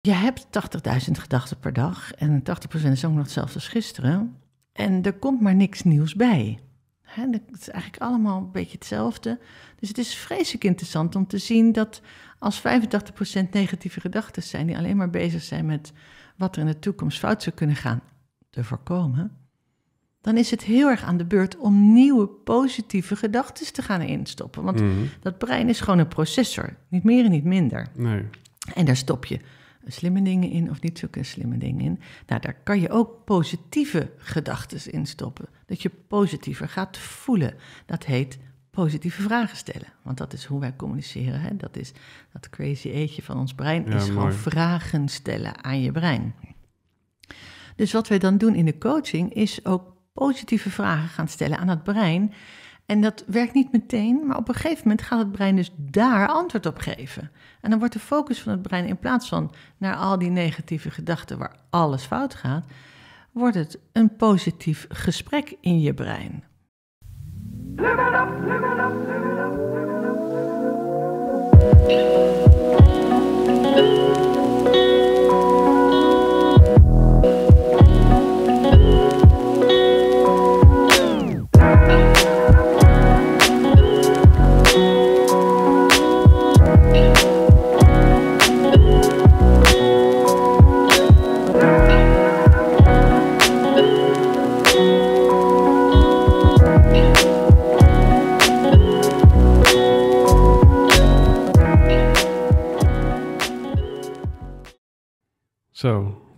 Je hebt 80.000 gedachten per dag en 80% is ook nog hetzelfde als gisteren. En er komt maar niks nieuws bij. het is eigenlijk allemaal een beetje hetzelfde. Dus het is vreselijk interessant om te zien dat als 85% negatieve gedachten zijn, die alleen maar bezig zijn met wat er in de toekomst fout zou kunnen gaan, te voorkomen, dan is het heel erg aan de beurt om nieuwe positieve gedachten te gaan instoppen. Want mhm. dat brein is gewoon een processor, niet meer en niet minder. Nee. En daar stop je slimme dingen in of niet zulke slimme dingen in. Nou, daar kan je ook positieve gedachten in stoppen. Dat je positiever gaat voelen. Dat heet positieve vragen stellen. Want dat is hoe wij communiceren. Hè? Dat is dat crazy eetje van ons brein. is gewoon vragen stellen aan je brein. Dus wat wij dan doen in de coaching is ook positieve vragen gaan stellen aan het brein. En dat werkt niet meteen, maar op een gegeven moment gaat het brein dus daar antwoord op geven. En dan wordt de focus van het brein in plaats van naar al die negatieve gedachten waar alles fout gaat, wordt het een positief gesprek in je brein.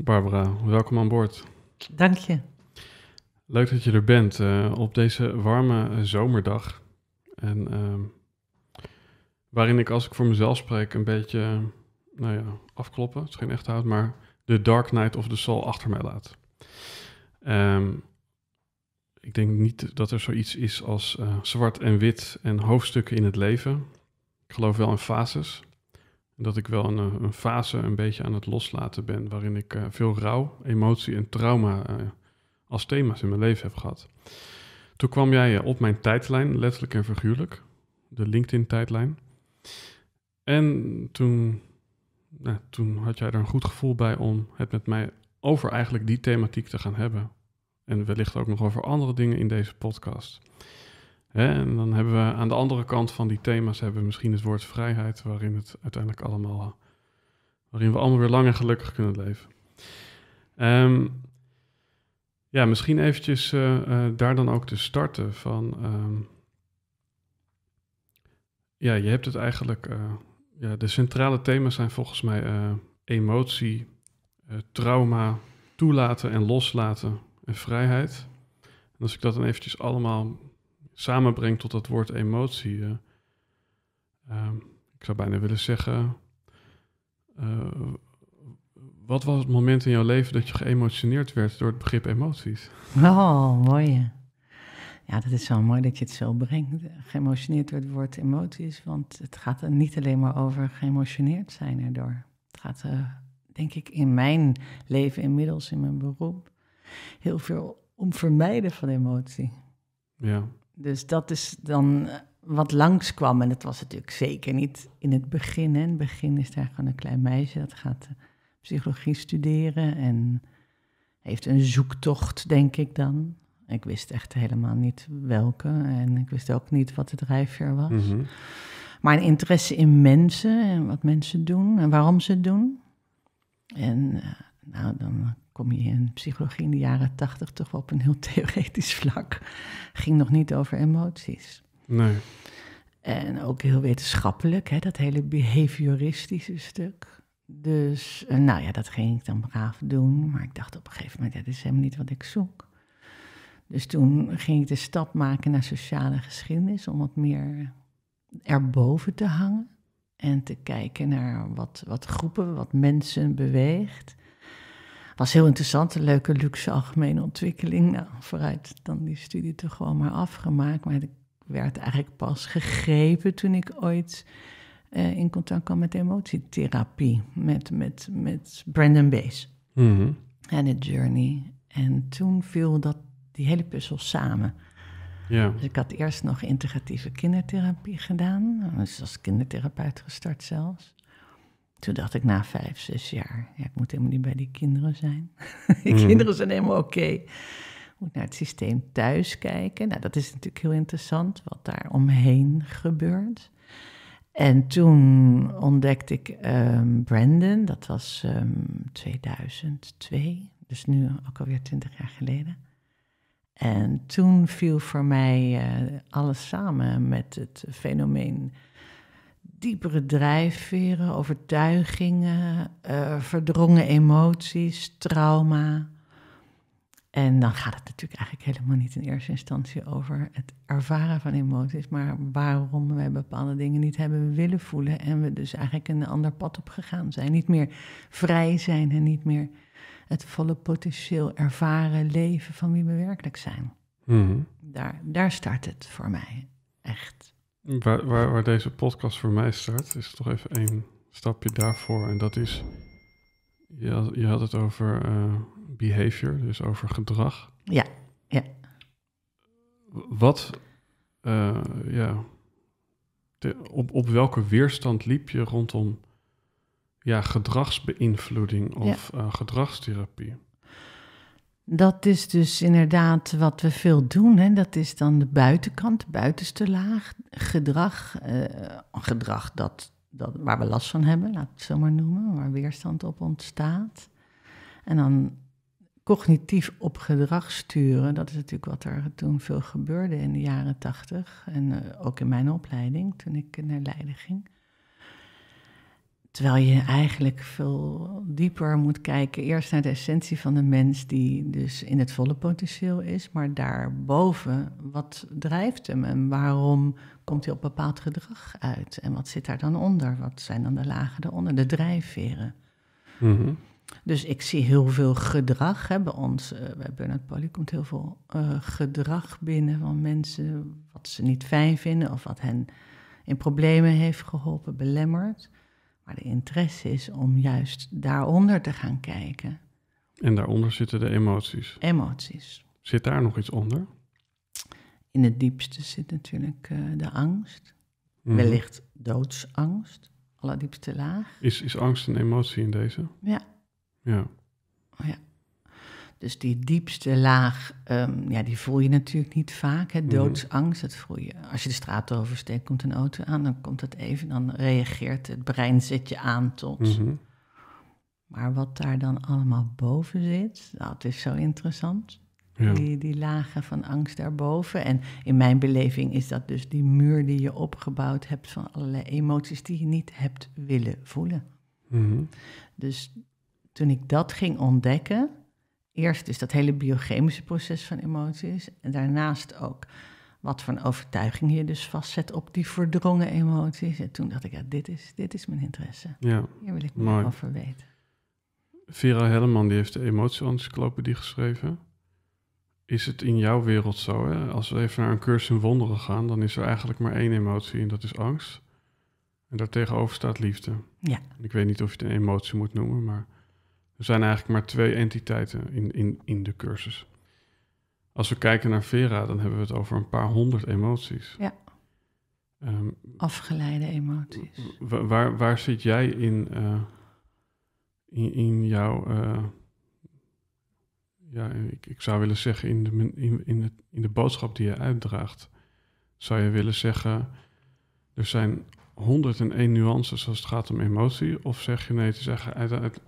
Barbara, welkom aan boord. Dank je. Leuk dat je er bent eh, op deze warme eh, zomerdag. En ehm, waarin ik, als ik voor mezelf spreek, een beetje, nou ja, afkloppen. Het is geen echt hout, maar de Dark Knight of the Soul achter mij laat. Ehm, ik denk niet dat er zoiets is als eh, zwart en wit en hoofdstukken in het leven. Ik geloof wel in fases. Dat ik wel een, eh, een, fase een beetje aan het loslaten ben, waarin ik eh, veel rouw, emotie en trauma eh, als thema's in mijn leven heb gehad. Toen kwam jij op mijn tijdlijn, letterlijk en figuurlijk, de LinkedIn-tijdlijn. En toen, nou, toen had jij er een goed gevoel bij om het met mij over eigenlijk die thematiek te gaan hebben. En wellicht ook nog over andere dingen in deze podcast. En dan hebben we aan de andere kant van die thema's hebben we misschien het woord vrijheid, waarin het uiteindelijk allemaal, waarin we allemaal weer lang en gelukkig kunnen leven. Ehm, ja, misschien eventjes eh, eh, daar dan ook te starten van. Ehm, ja, je hebt het eigenlijk. Eh, ja, de centrale thema's zijn volgens mij emotie, trauma, toelaten en loslaten en vrijheid. En als ik dat dan eventjes allemaal samenbrengt tot dat woord emotie. Eh, ehm, ik zou bijna willen zeggen. Eh, wat was het moment in jouw leven dat je geëmotioneerd werd door het begrip emoties? Oh, mooi. Ja, dat is wel mooi dat je het zo brengt. Geëmotioneerd door het woord emoties, want het gaat er niet alleen maar over geëmotioneerd zijn erdoor. Het gaat, eh, denk ik, in mijn leven inmiddels, in mijn beroep, heel veel om vermijden van emotie. Ja. Dus dat is dan eh, wat langskwam. En dat was natuurlijk zeker niet in het begin. In het begin is daar gewoon een klein meisje dat gaat eh, psychologie studeren en heeft een zoektocht, denk ik dan. Ik wist echt helemaal niet welke en ik wist ook niet wat de drijfveer was. Mhm. Maar een interesse in mensen en wat mensen doen en waarom ze het doen. En eh, nou, dan eh, kom je in psychologie in de jaren tachtig toch op een heel theoretisch vlak. Ging nog niet over emoties. Nee. En ook heel wetenschappelijk, hè, dat hele behavioristische stuk. Dus, eh, nou ja, dat ging ik dan braaf doen. Maar ik dacht op een gegeven moment, ja, is helemaal niet wat ik zoek. Dus toen ging ik de stap maken naar sociale geschiedenis om wat meer erboven te hangen. En te kijken naar wat, wat groepen, wat mensen beweegt was heel interessant, een leuke luxe algemene ontwikkeling. Nou, vooruit dan die studie toch gewoon maar afgemaakt. Maar ik werd eigenlijk pas gegrepen toen ik ooit eh, in contact kwam met emotietherapie. Met, met, met Brandon Bees mhm. en de Journey. En toen viel dat, die hele puzzel samen. Ja. Dus ik had eerst nog integratieve kindertherapie gedaan. Nou, dus als kindertherapeut gestart zelfs. Toen dacht ik na vijf, zes jaar, ja, ik moet helemaal niet bij die kinderen zijn. die mhm. kinderen zijn helemaal oké. moet naar het systeem thuis kijken. Nou, dat is natuurlijk heel interessant, wat daar omheen gebeurt. En toen ontdekte ik ehm, Brandon, dat was 2002, ehm, dus nu ook alweer twintig jaar geleden. En toen viel voor mij eh, alles samen met het fenomeen diepere drijfveren, overtuigingen, eh, verdrongen emoties, trauma. En dan gaat het natuurlijk eigenlijk helemaal niet in eerste instantie over het ervaren van emoties, maar waarom wij bepaalde dingen niet hebben willen voelen en we dus eigenlijk een ander pad op gegaan zijn. Niet meer vrij zijn en niet meer het volle potentieel ervaren leven van wie we werkelijk zijn. Mhm. daar, daar start het voor mij echt. Waar, waar, deze podcast voor mij start, is toch even één stapje daarvoor. En dat is, je had, je het over eh, behavior, dus over gedrag. Ja, ja. Wat, eh, ja, de, op, op welke weerstand liep je rondom ja, gedragsbeïnvloeding of ja. Eh, gedragstherapie? Dat is dus inderdaad wat we veel doen. Hè? Dat is dan de buitenkant, de buitenste laag. Gedrag, eh, gedrag dat, dat, waar we last van hebben, laat het zo maar noemen, waar weerstand op ontstaat. En dan cognitief op gedrag sturen, dat is natuurlijk wat er toen veel gebeurde in de jaren tachtig. En eh, ook in mijn opleiding, toen ik naar Leiden ging. Terwijl je eigenlijk veel dieper moet kijken. Eerst naar de essentie van de mens, die dus in het volle potentieel is. Maar daarboven, wat drijft hem en waarom komt hij op bepaald gedrag uit? En wat zit daar dan onder? Wat zijn dan de lagen eronder, De drijfveren. Mhm. Dus ik zie heel veel gedrag. Hè, bij ons, uh, eh, bij Bernard Polly, komt heel veel eh, gedrag binnen van mensen. Wat ze niet fijn vinden of wat hen in problemen heeft geholpen, belemmerd. Maar de interesse is om juist daaronder te gaan kijken. En daaronder zitten de emoties. Emoties. Zit daar nog iets onder? In het diepste zit natuurlijk eh, de angst. Mhm. Wellicht doodsangst. Allerdiepste laag. Is, is angst een emotie in deze? Ja. Ja. Oh, ja. Dus die diepste laag, ehm, ja, die voel je natuurlijk niet vaak. Hè? Mhm. Doodsangst, dat voel je. Als je de straat oversteekt, komt een auto aan, dan komt dat even, dan reageert het brein, zet je aan tot. Mhm. Maar wat daar dan allemaal boven zit, dat is zo interessant. Die, die lagen van angst daarboven. En in mijn beleving is dat dus die muur die je opgebouwd hebt van allerlei emoties die je niet hebt willen voelen. Mhm. Dus toen ik dat ging ontdekken, eerst dus dat hele biochemische proces van emoties. En daarnaast ook wat voor een overtuiging je dus vastzet op die verdrongen emoties. En toen dacht ik, ja, dit is, dit is mijn interesse. Ja, Hier wil ik meer over weten. Vera Helleman die heeft de emotie-encyclopedie geschreven. Is het in jouw wereld zo? Hè? Als we even naar een cursus in wonderen gaan, dan is er eigenlijk maar één emotie en dat is angst. En daartegenover staat liefde. Ja. Ik weet niet of je het een emotie moet noemen, maar er zijn eigenlijk maar twee entiteiten in, in, in de cursus. Als we kijken naar Vera, dan hebben we het over een paar honderd emoties. Ja. Ehm, Afgeleide emoties. Waar, waar zit jij in, eh, in, in, jouw. Eh, ja, ik, ik zou willen zeggen, in de, in, in, de in de boodschap die je uitdraagt, zou je willen zeggen: er zijn 101 nuances als het gaat om emotie? Of zeg je nee, te zeggen,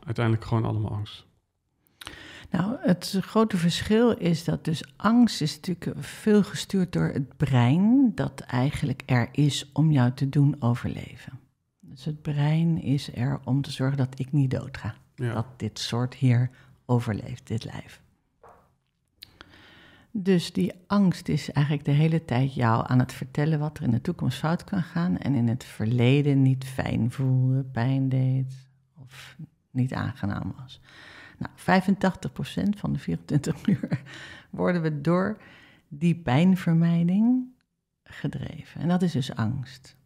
uiteindelijk gewoon allemaal angst? Nou, het grote verschil is dat dus angst is natuurlijk veel gestuurd door het brein dat eigenlijk er is om jou te doen overleven. Dus het brein is er om te zorgen dat ik niet doodga, Dat dit soort hier overleeft, dit lijf. Dus die angst is eigenlijk de hele tijd jou aan het vertellen wat er in de toekomst fout kan gaan en in het verleden niet fijn voelde, pijn deed of niet aangenaam was. Nou, 85% van de 24 uur worden we door die pijnvermijding gedreven. En dat is dus angst.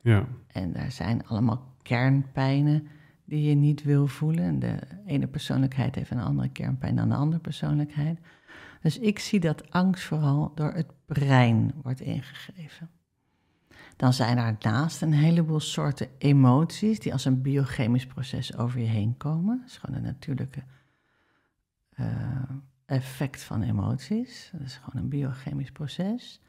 Ja. En daar zijn allemaal kernpijnen die je niet wil voelen. En de ene persoonlijkheid heeft een andere kernpijn dan de andere persoonlijkheid. Dus ik zie dat angst vooral door het brein wordt ingegeven. Dan zijn er daarnaast een heleboel soorten emoties die als een biochemisch proces over je heen komen. Dat is gewoon een natuurlijke eh, effect van emoties. Dat is gewoon een biochemisch proces.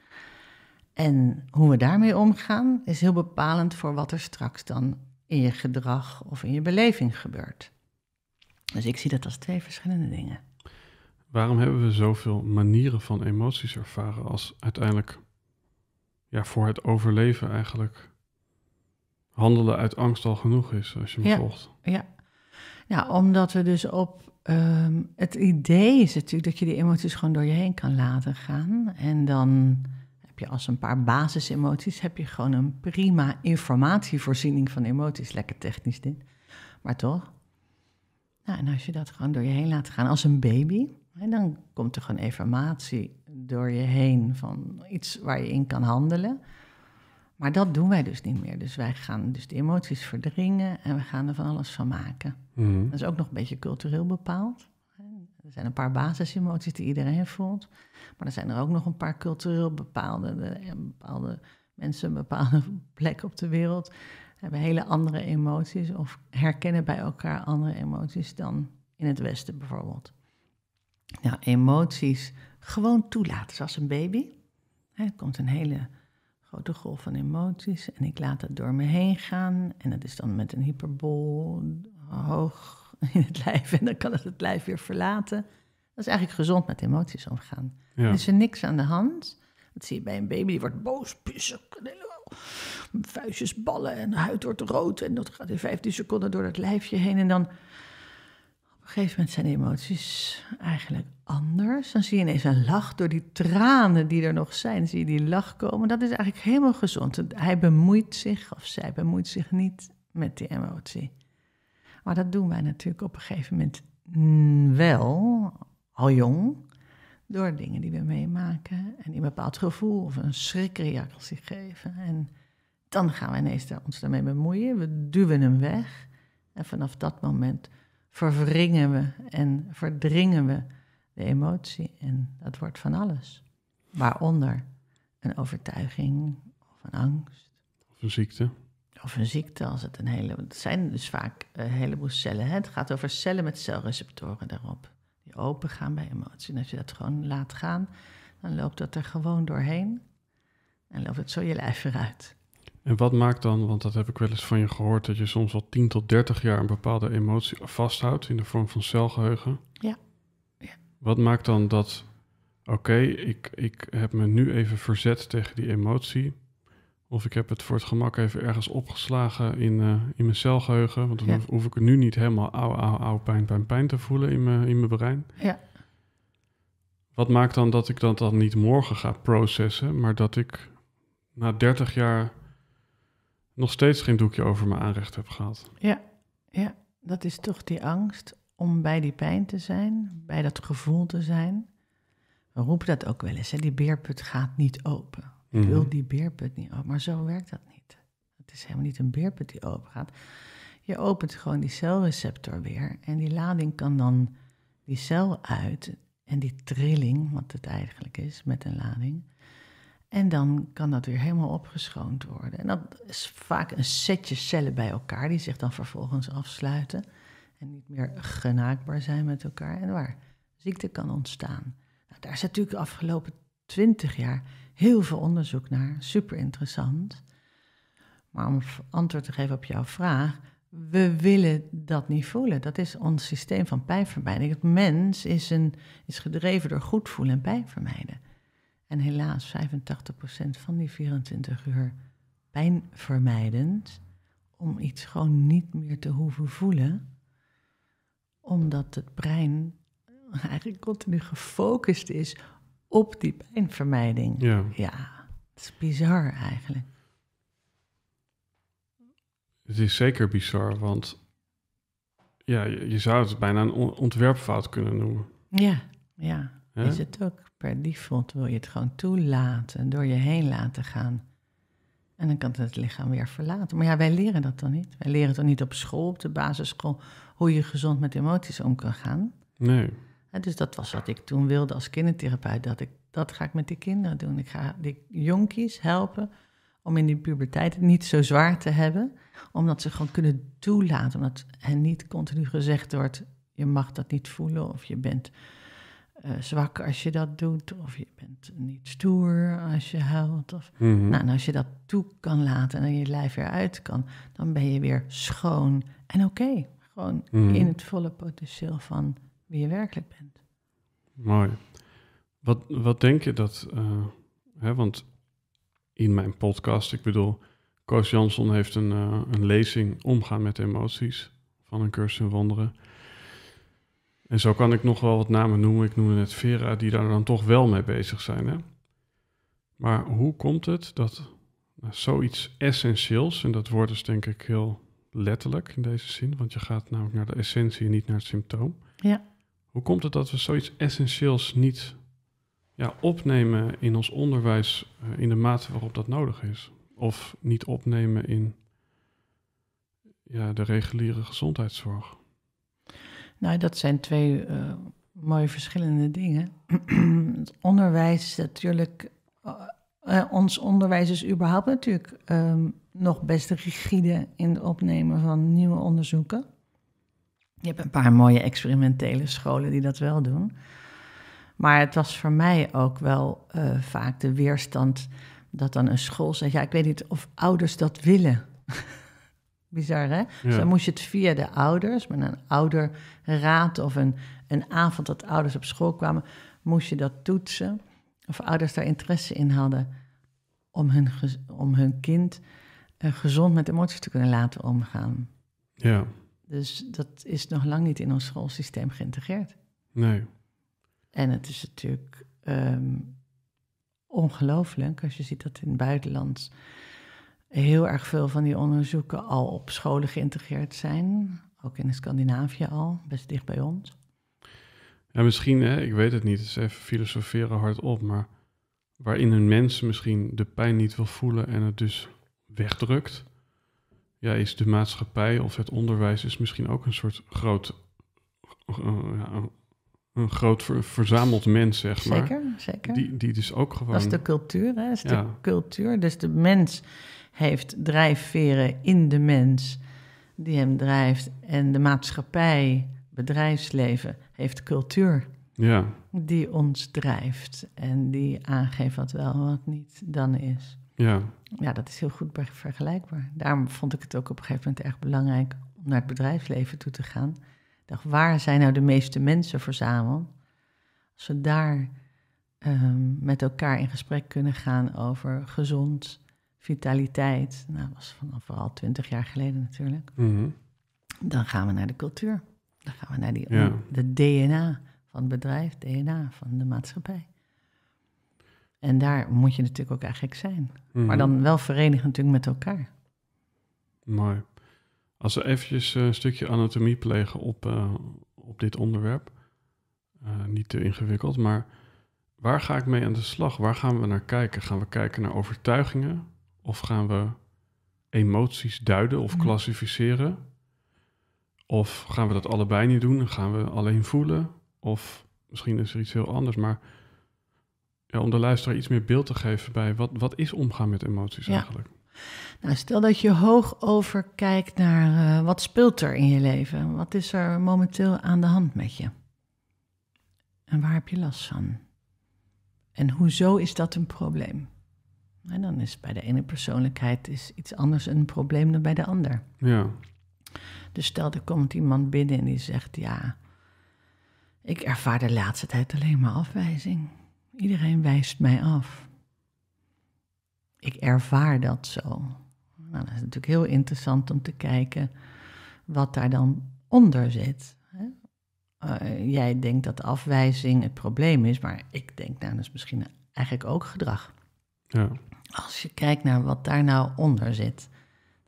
En hoe we daarmee omgaan is heel bepalend voor wat er straks dan in je gedrag of in je beleving gebeurt. Dus ik zie dat als twee verschillende dingen waarom hebben we zoveel manieren van emoties ervaren als uiteindelijk ja, voor het overleven eigenlijk handelen uit angst al genoeg is, als je me ja, volgt? Ja. ja, omdat we dus op ehm, het idee is natuurlijk dat je die emoties gewoon door je heen kan laten gaan. En dan heb je als een paar basisemoties, heb je gewoon een prima informatievoorziening van emoties. Lekker technisch dit, maar toch? Nou, en als je dat gewoon door je heen laat gaan als een baby, en dan komt er gewoon informatie door je heen van iets waar je in kan handelen. Maar dat doen wij dus niet meer. Dus wij gaan dus de emoties verdringen en we gaan er van alles van maken. Mhm. Dat is ook nog een beetje cultureel bepaald. Er zijn een paar basisemoties die iedereen voelt. Maar er zijn er ook nog een paar cultureel bepaalde, eh, bepaalde mensen, een bepaalde plek op de wereld hebben hele andere emoties of herkennen bij elkaar andere emoties dan in het Westen bijvoorbeeld. Nou, emoties gewoon toelaten, zoals een baby. Er komt een hele grote golf van emoties en ik laat het door me heen gaan. En dat is dan met een hyperbol hoog in het lijf en dan kan het het lijf weer verlaten. Dat is eigenlijk gezond met emoties omgaan. Er is er niks aan de hand. Dat zie je bij een baby, die wordt boos, puzzig, vuistjes ballen en de huid wordt rood. En dat gaat in 15 seconden door het lijfje heen en dan op een gegeven moment zijn de emoties eigenlijk anders. Dan zie je ineens een lach door die tranen die er nog zijn. Zie je die lach komen. Dat is eigenlijk helemaal gezond. Hij bemoeit zich of zij bemoeit zich niet met die emotie. Maar dat doen wij natuurlijk op een gegeven moment wel, al jong, door dingen die we meemaken en die een bepaald gevoel of een schrikreactie geven. En dan gaan we ineens daar, ons daarmee bemoeien. We duwen hem weg. En vanaf dat moment verwringen we en verdringen we de emotie. En dat wordt van alles. Waaronder een overtuiging of een angst. Of een ziekte. Of een ziekte, als het een hele. Het zijn dus vaak een heleboel cellen. Hè? Het gaat over cellen met celreceptoren daarop. Die open gaan bij emotie. En als je dat gewoon laat gaan, dan loopt dat er gewoon doorheen. En loopt het zo je lijf eruit. En wat maakt dan, want dat heb ik wel eens van je gehoord, dat je soms al 10 tot 30 jaar een bepaalde emotie vasthoudt in de vorm van celgeheugen? Ja. ja. Wat maakt dan dat, oké, ik, ik heb me nu even verzet tegen die emotie, of ik heb het voor het gemak even ergens opgeslagen in, eh, in mijn celgeheugen, want dan hoef ik nu niet helemaal au, au, au, pijn, pijn, pijn te voelen in mijn, in mijn brein. Ja. Wat maakt dan dat ik dat dan niet morgen ga processen, maar dat ik na 30 jaar nog steeds geen doekje over mijn aanrecht heb gehad. Ja, ja, dat is toch die angst om bij die pijn te zijn, bij dat gevoel te zijn. We roepen dat ook wel eens, hè? die beerput gaat niet open. Ik mhm. wil die beerput niet open, maar zo werkt dat niet. Het is helemaal niet een beerput die open gaat. Je opent gewoon die celreceptor weer en die lading kan dan die cel uit en die trilling, wat het eigenlijk is met een lading, en dan kan dat weer helemaal opgeschoond worden. En dat is vaak een setje cellen bij elkaar, die zich dan vervolgens afsluiten. En niet meer genaakbaar zijn met elkaar. En waar ziekte kan ontstaan. Nou, daar is natuurlijk de afgelopen twintig jaar heel veel onderzoek naar. Super interessant. Maar om antwoord te geven op jouw vraag. We willen dat niet voelen. Dat is ons systeem van pijnvermijding. Het mens is, een, is gedreven door goed voelen en pijn vermijden. En helaas 85% van die 24 uur pijnvermijdend om iets gewoon niet meer te hoeven voelen, omdat het brein eigenlijk continu gefocust is op die pijnvermijding. Ja, ja het is bizar eigenlijk. Het is zeker bizar, want ja, je, zou het bijna een ontwerpfout kunnen noemen. Ja, ja, is het ook per default wil je het gewoon toelaten, door je heen laten gaan. En dan kan het, het lichaam weer verlaten. Maar ja, wij leren dat dan niet. Wij leren dan niet op school, op de basisschool, hoe je gezond met emoties om kan gaan. Nee. En dus dat was wat ik toen wilde als kindertherapeut. Dat, ik, dat ga ik met die kinderen doen. Ik ga die jonkies helpen om in die puberteit het niet zo zwaar te hebben. Omdat ze gewoon kunnen toelaten. Omdat hen niet continu gezegd wordt, je mag dat niet voelen of je bent eh, zwak als je dat doet, of je bent niet stoer als je huilt. Of, mhm. nou, en als je dat toe kan laten en je lijf weer uit kan, dan ben je weer schoon en oké. Gewoon mhm. in het volle potentieel van wie je werkelijk bent. Mooi. Wat, wat denk je dat, eh, hè, want in mijn podcast, ik bedoel, Koos Jansson heeft een, eh, een lezing omgaan met emoties van een cursus in wonderen. En zo kan ik nog wel wat namen noemen. Ik noemde net Vera, die daar dan toch wel mee bezig zijn. Hè? Maar hoe komt het dat nou, zoiets essentieels, en dat woord is dus denk ik heel letterlijk in deze zin, want je gaat namelijk naar de essentie en niet naar het symptoom. Ja. Hoe komt het dat we zoiets essentieels niet ja, opnemen in ons onderwijs eh, in de mate waarop dat nodig is? Of niet opnemen in ja, de reguliere gezondheidszorg? Nou, dat zijn twee uh, mooie verschillende dingen. het onderwijs is natuurlijk. Eh, eh, ons onderwijs is überhaupt natuurlijk ehm, nog best rigide in het opnemen van nieuwe onderzoeken. Je hebt een paar mooie experimentele scholen die dat wel doen. Maar het was voor mij ook wel vaak de weerstand dat dan een school zegt: Ja, ik weet niet of ouders dat willen. Bizar, hè? Dus ja. dan moest je het via de ouders, met een ouderraad of een, een avond dat ouders op school kwamen, moest je dat toetsen. Of ouders daar interesse in hadden om hun, om hun kind eh, gezond met emoties te kunnen laten omgaan. Ja. Dus dat is nog lang niet in ons schoolsysteem geïntegreerd. Nee. En het is natuurlijk um, ongelooflijk als je ziet dat in het buitenland heel erg veel van die onderzoeken al op scholen geïntegreerd zijn. Ook in Scandinavië al, best dicht bij ons. Ja, misschien, hè, ik weet het niet, het is even filosoferen hardop, maar waarin een mens misschien de pijn niet wil voelen en het dus wegdrukt, ja, is de maatschappij of het onderwijs is misschien ook een soort groot, eh, ja, een groot verzameld mens, zeg maar. Zeker, zeker. Die, die dus ook gewoon... Dat is de cultuur, hè? Dat is ja. de cultuur. Dus de mens heeft drijfveren in de mens die hem drijft. En de maatschappij, bedrijfsleven, heeft cultuur. Ja. Die ons drijft en die aangeeft wat wel en wat niet dan is. Ja. ja, dat is heel goed vergelijkbaar. Daarom vond ik het ook op een gegeven moment erg belangrijk om naar het bedrijfsleven toe te gaan waar zijn nou de meeste mensen verzameld? Als we daar ehm, met elkaar in gesprek kunnen gaan over gezond, vitaliteit. Nou, dat was vanaf vooral twintig jaar geleden natuurlijk. Mhm. Dan gaan we naar de cultuur. Dan gaan we naar die, de DNA van het bedrijf, DNA van de maatschappij. En daar moet je natuurlijk ook eigenlijk zijn. Maar mhm. dan wel verenigen natuurlijk met elkaar. Mooi. Als we eventjes een stukje anatomie plegen op, eh, op dit onderwerp, eh, niet te ingewikkeld, maar waar ga ik mee aan de slag? Waar gaan we naar kijken? Gaan we kijken naar overtuigingen of gaan we emoties duiden of mhm. klassificeren? Of gaan we dat allebei niet doen? Gaan we alleen voelen? Of misschien is er iets heel anders, maar ja, om de luisteraar iets meer beeld te geven bij wat, wat is omgaan met emoties eigenlijk? Nou, stel dat je hoog over kijkt naar uh, wat speelt er in je leven. Wat is er momenteel aan de hand met je? En waar heb je last van? En hoezo is dat een probleem? En dan is bij de ene persoonlijkheid is iets anders een probleem dan bij de ander. Ja. Dus stel er komt iemand binnen en die zegt: Ja, ik ervaar de laatste tijd alleen maar afwijzing. Iedereen wijst mij af ik ervaar dat zo. Nou, dat is natuurlijk heel interessant om te kijken wat daar dan onder zit. Eh, jij denkt dat afwijzing het probleem is, maar ik denk, nou, dat is misschien eigenlijk ook gedrag. Ja. Als je kijkt naar wat daar nou onder zit,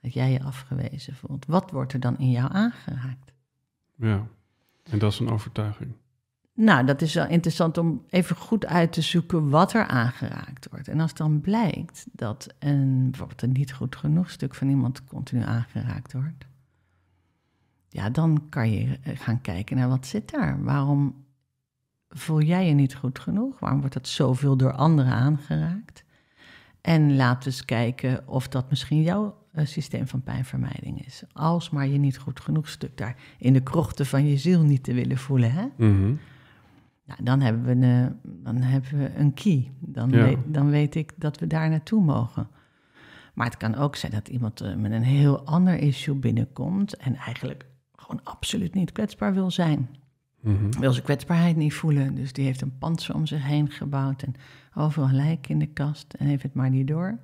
dat jij je afgewezen voelt, wat wordt er dan in jou aangeraakt? Ja, en dat is een overtuiging. Nou, dat is wel interessant om even goed uit te zoeken wat er aangeraakt wordt. En als dan blijkt dat een, bijvoorbeeld een niet goed genoeg stuk van iemand continu aangeraakt wordt, ja, dan kan je eh, gaan kijken naar wat zit daar. Waarom voel jij je niet goed genoeg? Waarom wordt dat zoveel door anderen aangeraakt? En laat eens kijken of dat misschien jouw eh, systeem van pijnvermijding is. Als maar je niet goed genoeg stuk daar in de krochten van je ziel niet te willen voelen. Hè? Mm nou, dan hebben we een, eh, dan hebben we een key. Dan, weet, dan weet ik dat we daar naartoe mogen. Maar het kan ook zijn dat iemand eh, met een heel ander issue binnenkomt en eigenlijk gewoon absoluut niet kwetsbaar wil zijn. Mhm. Wil zijn kwetsbaarheid niet voelen. Dus die heeft een panzer om zich heen gebouwd en overal lijken in de kast en heeft het maar niet door.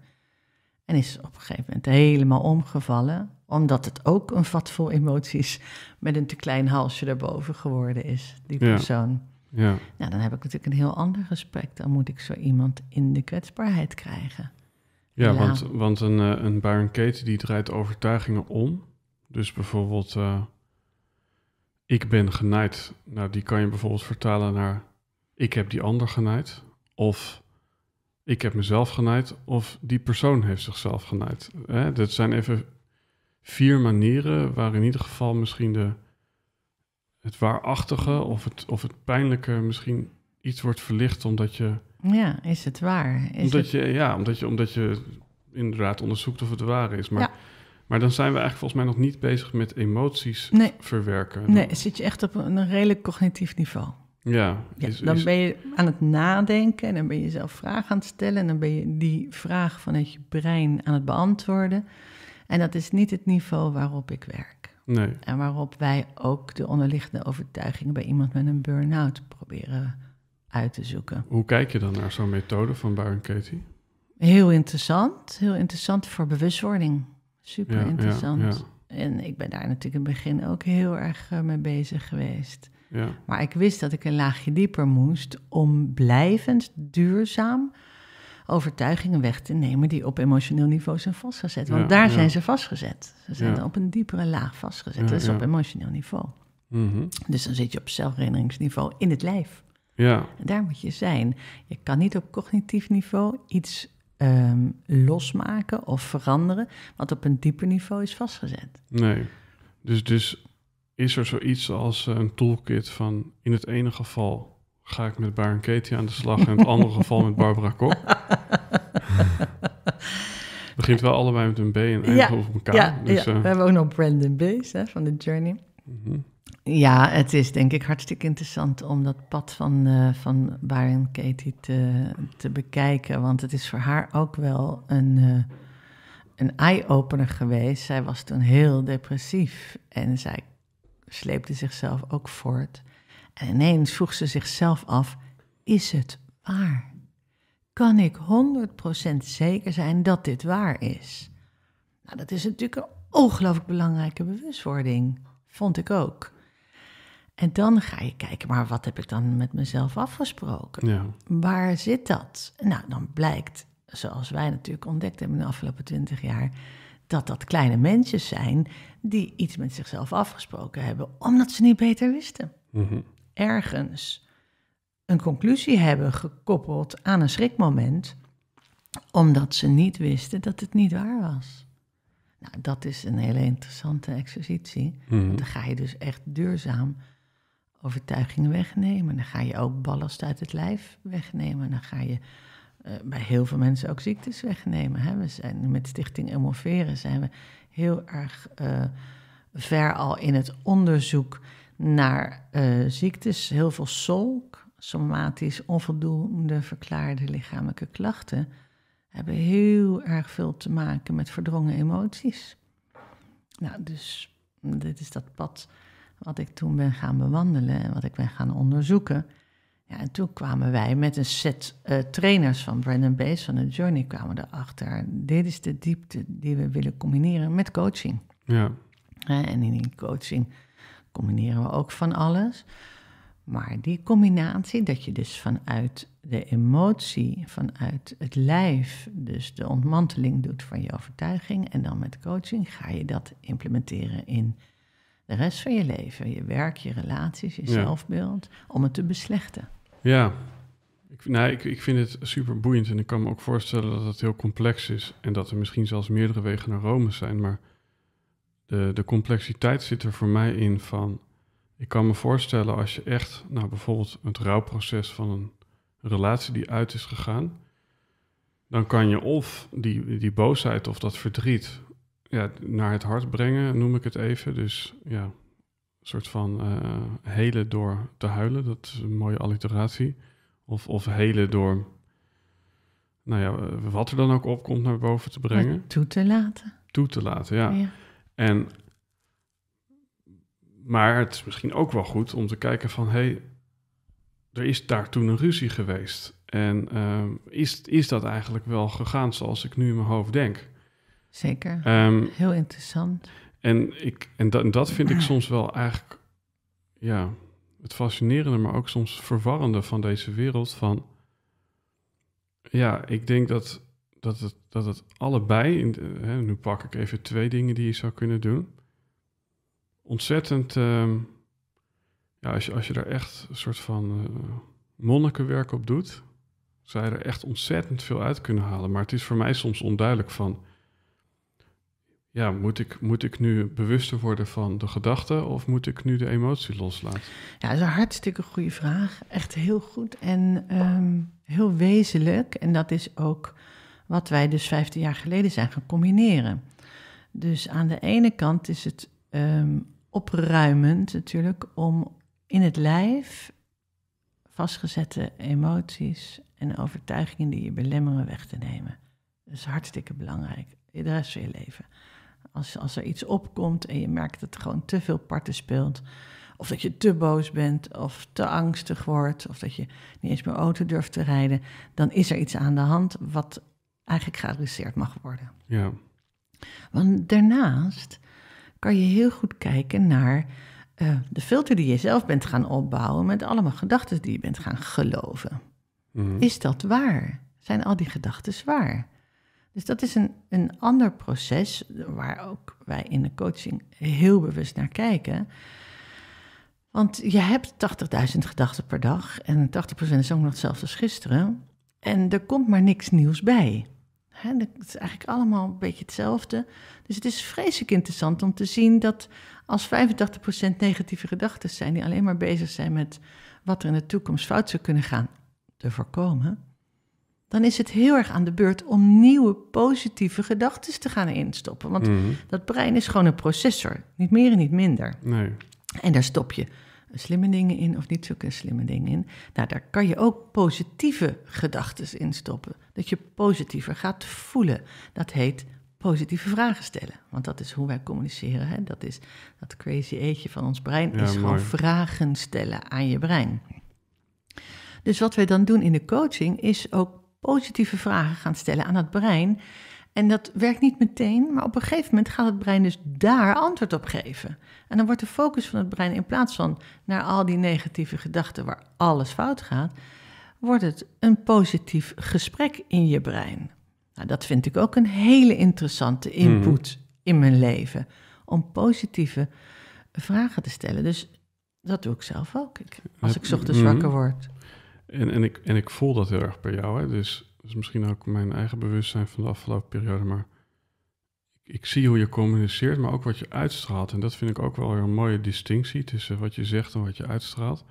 En is op een gegeven moment helemaal omgevallen, omdat het ook een vat vol emoties met een te klein halsje daarboven geworden is, die persoon. Ja. Ja. Nou, dan heb ik natuurlijk een heel ander gesprek. Dan moet ik zo iemand in de kwetsbaarheid krijgen. Ja, want, want een, eh, een Byron die draait overtuigingen om. Dus bijvoorbeeld, eh, ik ben genaaid. Nou, die kan je bijvoorbeeld vertalen naar, ik heb die ander genaaid. Of ik heb mezelf genaaid. Of die persoon heeft zichzelf genaaid. Eh, dat zijn even vier manieren waar in ieder geval misschien de het waarachtige of het, of het pijnlijke misschien iets wordt verlicht omdat je. Ja, is het waar? Is omdat, Je, ja, omdat, je, omdat je inderdaad onderzoekt of het waar is. Maar, maar dan zijn we eigenlijk volgens mij nog niet bezig met emoties verwerken. Nee, zit je echt op een redelijk cognitief niveau. Ja, ja dan ben je aan het nadenken en dan ben je zelf vragen aan het stellen en dan ben je die vraag vanuit je brein aan het beantwoorden. En dat is niet het niveau waarop ik werk. Nee. En waarop wij ook de onderliggende overtuigingen bij iemand met een burn-out proberen uit te zoeken. Hoe kijk je dan naar zo'n methode van buiten, Katie? Heel interessant. Heel interessant voor bewustwording. Super interessant. En ik ben daar natuurlijk in het begin ook heel erg eh, mee bezig geweest. Maar ik wist dat ik een laagje dieper moest om blijvend duurzaam overtuigingen weg te nemen die op emotioneel niveau zijn vastgezet. Want daar zijn ze vastgezet. Ze zijn op een diepere laag vastgezet. dat is op emotioneel niveau. Mhm. Dus dan zit je op zelfherinneringsniveau in het lijf. Ja. daar moet je zijn. Je kan niet op cognitief niveau iets ehm, losmaken of veranderen wat op een dieper niveau is vastgezet. Nee. Dus, dus is er zoiets als een toolkit van in het ene geval ga ik met Baron Katie aan de slag. En het andere geval met Barbara Kok. Begint wel allebei met een B en eindigt op elkaar. Ja, dus, ja. Eh. we hebben ook nog Brandon Bees hè, van The Journey. Mhm. Ja, het is denk ik hartstikke interessant om dat pad van, uh, van Baron Katie te, te bekijken. Want het is voor haar ook wel een, eh, een eye-opener geweest. Zij was toen heel depressief en zij sleepte zichzelf ook voort. En ineens vroeg ze zichzelf af: is het waar? Kan ik 100% zeker zijn dat dit waar is? Nou, dat is natuurlijk een ongelooflijk belangrijke bewustwording, vond ik ook. En dan ga je kijken, maar wat heb ik dan met mezelf afgesproken? Ja. Waar zit dat? Nou, dan blijkt, zoals wij natuurlijk ontdekt hebben in de afgelopen twintig jaar, dat dat kleine mensen zijn die iets met zichzelf afgesproken hebben, omdat ze niet beter wisten. Mm ergens een conclusie hebben gekoppeld aan een schrikmoment, omdat ze niet wisten dat het niet waar was. Nou, dat is een hele interessante exercitie. Mhm. want dan ga je dus echt duurzaam overtuigingen wegnemen. Dan ga je ook ballast uit het lijf wegnemen. Dan ga je eh, bij heel veel mensen ook ziektes wegnemen. Hè? We zijn met Stichting Emoveren zijn we heel erg eh, ver al in het onderzoek naar eh, ziektes, heel veel solk, somatisch onvoldoende verklaarde lichamelijke klachten, hebben heel erg veel te maken met verdrongen emoties. Nou, dus dit is dat pad wat ik toen ben gaan bewandelen en wat ik ben gaan onderzoeken. Ja, en toen kwamen wij met een set eh, trainers van Brandon Base van de Journey kwamen erachter. Dit is de diepte die we willen combineren met coaching. Ja. En in die coaching combineren we ook van alles. Maar die combinatie, dat je dus vanuit de emotie, vanuit het lijf, dus de ontmanteling doet van je overtuiging en dan met coaching ga je dat implementeren in de rest van je leven, je werk, je relaties, je zelfbeeld, om het te beslechten. Ja, ik, nou, ik, ik vind het super boeiend en ik kan me ook voorstellen dat het heel complex is en dat er misschien zelfs meerdere wegen naar Rome zijn, maar de, de complexiteit zit er voor mij in van. Ik kan me voorstellen als je echt, nou bijvoorbeeld het rouwproces van een relatie die uit is gegaan, dan kan je of die, die boosheid of dat verdriet ja, naar het hart brengen, noem ik het even. Dus ja, een soort van uh, helen door te huilen, dat is een mooie alliteratie. Of, of helen door, nou ja, wat er dan ook opkomt naar boven te brengen. toe te laten. Toe te laten, ja. ja. En, maar het is misschien ook wel goed om te kijken van... hey, er is daar toen een ruzie geweest. En ehm, is, is dat eigenlijk wel gegaan zoals ik nu in mijn hoofd denk? Zeker, ehm, heel interessant. En, ik, en, dat, en dat vind ik soms wel eigenlijk... Ja, het fascinerende, maar ook soms verwarrende van deze wereld. Van ja, ik denk dat dat het, dat het allebei, in hè, nu pak ik even twee dingen die je zou kunnen doen, ontzettend, ehm, ja, als je, als je daar echt een soort van eh, monnikenwerk op doet, zou je er echt ontzettend veel uit kunnen halen. Maar het is voor mij soms onduidelijk van, ja, moet ik, moet ik nu bewuster worden van de gedachten of moet ik nu de emotie loslaten? Ja, dat is een hartstikke goede vraag. Echt heel goed en ehm, heel wezenlijk. En dat is ook wat wij dus 15 jaar geleden zijn gaan combineren. Dus aan de ene kant is het ehm, opruimend natuurlijk om in het lijf vastgezette emoties en overtuigingen die je belemmeren weg te nemen. Dat is hartstikke belangrijk, de rest van je leven. Als, als er iets opkomt en je merkt dat er gewoon te veel parten speelt, of dat je te boos bent, of te angstig wordt, of dat je niet eens meer auto durft te rijden, dan is er iets aan de hand wat eigenlijk geadresseerd mag worden. Ja. Want daarnaast kan je heel goed kijken naar eh, de filter die je zelf bent gaan opbouwen met allemaal gedachten die je bent gaan geloven. Mhm. Is dat waar? Zijn al die gedachten waar? Dus dat is een, een ander proces waar ook wij in de coaching heel bewust naar kijken. Want je hebt 80.000 gedachten per dag en 80% is ook nog hetzelfde als gisteren. En er komt maar niks nieuws bij het is eigenlijk allemaal een beetje hetzelfde. Dus het is vreselijk interessant om te zien dat als 85% negatieve gedachten zijn, die alleen maar bezig zijn met wat er in de toekomst fout zou kunnen gaan, te voorkomen, dan is het heel erg aan de beurt om nieuwe positieve gedachten te gaan instoppen. Want mhm. dat brein is gewoon een processor, niet meer en niet minder. Nee. En daar stop je slimme dingen in of niet zulke slimme dingen in. Nou, daar kan je ook positieve gedachten in stoppen dat je positiever gaat voelen. Dat heet positieve vragen stellen. Want dat is hoe wij communiceren. Hè? Dat is dat crazy eetje van ons brein. is gewoon vragen stellen aan je brein. Dus wat wij dan doen in de coaching is ook positieve vragen gaan stellen aan het brein. En dat werkt niet meteen, maar op een gegeven moment gaat het brein dus daar antwoord op geven. En dan wordt de focus van het brein in plaats van naar al die negatieve gedachten waar alles fout gaat, wordt het een positief gesprek in je brein. Nou, dat vind ik ook een hele interessante input hmm. in mijn leven. Om positieve vragen te stellen. Dus dat doe ik zelf ook. als ik ochtends hmm. wakker word. En, en, ik, en ik voel dat heel erg bij jou. Hè? Dus, dus misschien ook mijn eigen bewustzijn van de afgelopen periode. Maar ik zie hoe je communiceert, maar ook wat je uitstraalt. En dat vind ik ook wel een mooie distinctie tussen wat je zegt en wat je uitstraalt.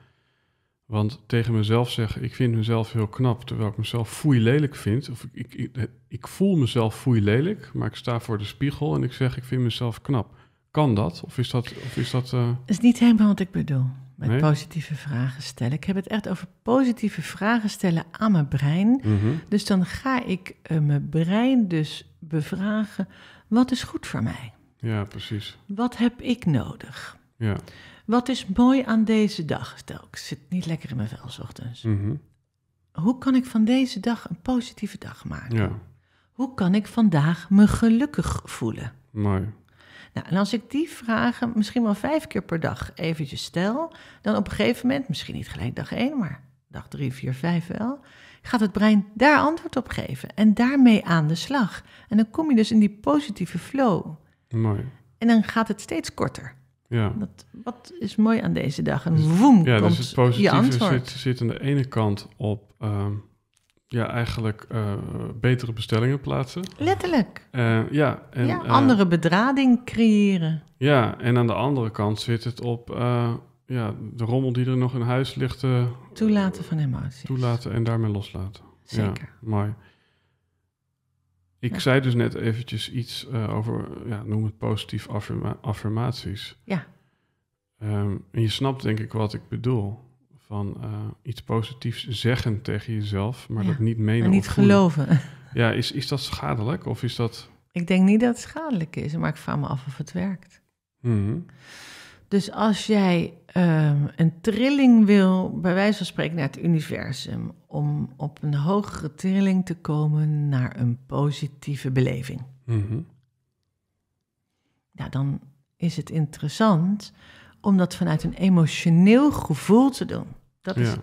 Want tegen mezelf zeggen, ik vind mezelf heel knap, terwijl ik mezelf foei lelijk vind. Of ik, ik, ik voel mezelf foei lelijk, maar ik sta voor de spiegel en ik zeg, ik vind mezelf knap. Kan dat? Of is dat... Of is dat uh... is niet helemaal wat ik bedoel met positieve vragen stellen. Ik heb het echt over positieve vragen stellen aan mijn brein. Mhm. Dus dan ga ik eh, mijn brein dus bevragen, wat is goed voor mij? Ja, precies. Wat heb ik nodig? Ja. Wat is mooi aan deze dag? Stel, ik zit niet lekker in mijn vel ochtends. Mhm. Hoe kan ik van deze dag een positieve dag maken? Ja. Hoe kan ik vandaag me gelukkig voelen? Mooi. Nou, en als ik die vragen misschien wel vijf keer per dag eventjes stel, dan op een gegeven moment, misschien niet gelijk dag één, maar dag drie, vier, vijf wel, gaat het brein daar antwoord op geven en daarmee aan de slag. En dan kom je dus in die positieve flow. Mooi. En dan gaat het steeds korter. Ja. wat is mooi aan deze dag? En dus- woem, ja, dus het positieve zit, zit, aan de ene kant op ehm, ja, eigenlijk eh, betere bestellingen plaatsen. Letterlijk. Eh, ja, en, ja, eh, andere bedrading creëren. Ja, en aan de andere kant zit het op ja, de rommel die er nog in huis ligt. toelaten van emoties. Toelaten en daarmee loslaten. Zeker. mooi. Ik zei dus net eventjes iets eh, over, ja, noem het positief affirmaties. Ja. Ehm, en je snapt denk ik wat ik bedoel. Van eh, iets positiefs zeggen tegen jezelf, maar dat niet meenemen. maar niet of geloven. Ja, is, is dat schadelijk of is dat... Ik denk niet dat het schadelijk is, maar ik vraag me af of het werkt. Mm dus als jij ehm, een trilling wil, bij wijze van spreken, naar het universum, om op een hogere trilling te komen naar een positieve beleving. Mm dan is het interessant om dat vanuit een emotioneel gevoel te doen. Dat is,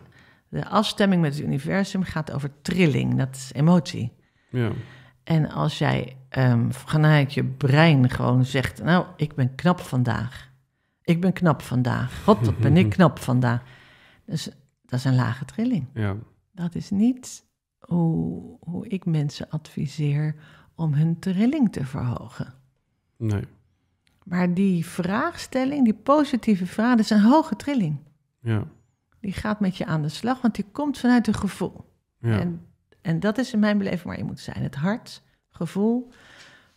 de afstemming met het universum gaat over trilling, dat is emotie. Ja. En als jij um, vanuit je brein gewoon zegt, nou, ik ben knap vandaag ik ben knap vandaag. God, wat ben ik knap vandaag. Dus dat is een lage trilling. Ja. Dat is niet hoe, hoe ik mensen adviseer om hun trilling te verhogen. Nee. Maar die vraagstelling, die positieve vraag, dat is een hoge trilling. Ja. Die gaat met je aan de slag, want die komt vanuit een gevoel. Ja. En, en dat is in mijn beleving waar je moet zijn. Het hart, gevoel,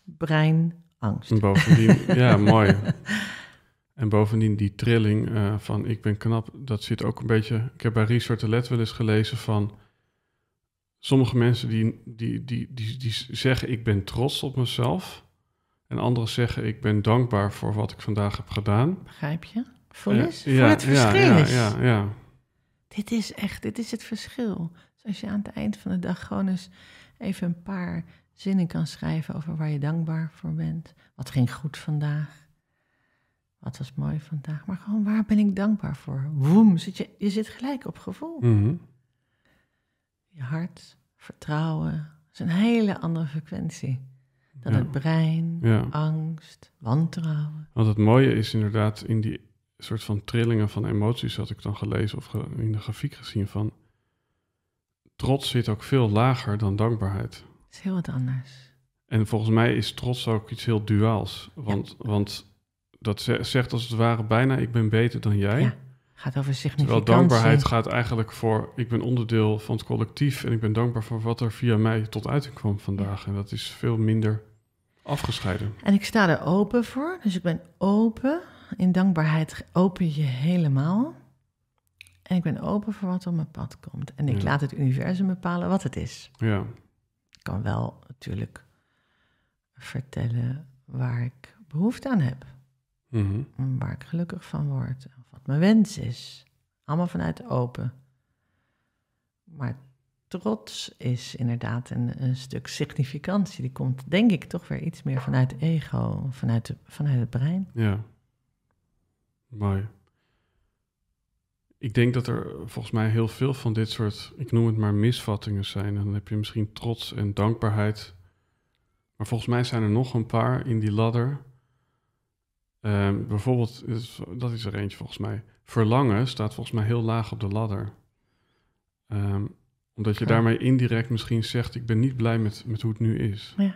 brein, angst. Bovendien, ja, mooi. En bovendien die trilling eh, van ik ben knap, dat zit ook een beetje... Ik heb bij Resort de Let wel eens gelezen van... Sommige mensen die, die, die, die, die zeggen ik ben trots op mezelf. En anderen zeggen ik ben dankbaar voor wat ik vandaag heb gedaan. Begrijp je? Voor je ja, het verschil is. Ja, ja, Dit is echt, dit is het verschil. Dus als je aan het eind van de dag gewoon eens even een paar zinnen kan schrijven over waar je dankbaar voor bent. Wat ging goed vandaag? Wat was mooi vandaag. Maar gewoon, waar ben ik dankbaar voor? Woem, zit je, je zit gelijk op gevoel. Mhm. Je hart, vertrouwen. is een hele andere frequentie dan het brein, angst, wantrouwen. Want het mooie is inderdaad in die soort van trillingen van emoties had ik dan gelezen of in de grafiek gezien van trots zit ook veel lager dan dankbaarheid. is heel wat anders. En volgens mij is trots ook iets heel duaals. Want, want dat zegt als het ware bijna ik ben beter dan jij. gaat over significantie. Terwijl dankbaarheid gaat eigenlijk voor ik ben onderdeel van het collectief en ik ben dankbaar voor wat er via mij tot uiting kwam vandaag. En dat is veel minder afgescheiden. En ik sta er open voor, dus ik ben open. In dankbaarheid open je helemaal. En ik ben open voor wat op mijn pad komt. En ik laat het universum bepalen wat het is. Ja. Ik kan wel natuurlijk vertellen waar ik behoefte aan heb. Mhm. Waar ik gelukkig van word. wat mijn wens is. Allemaal vanuit open. Maar trots is inderdaad een, stuk significantie. Die komt denk ik toch weer iets meer vanuit ego, vanuit, de, vanuit het brein. Ja. Mooi. Ik denk dat er volgens mij heel veel van dit soort, ik noem het maar misvattingen zijn. En dan heb je misschien trots en dankbaarheid. Maar volgens mij zijn er nog een paar in die ladder Ehm, bijvoorbeeld, dat is er eentje volgens mij. Verlangen staat volgens mij heel laag op de ladder. Ehm, omdat je daarmee indirect misschien zegt: Ik ben niet blij met, met hoe het nu is. Ja.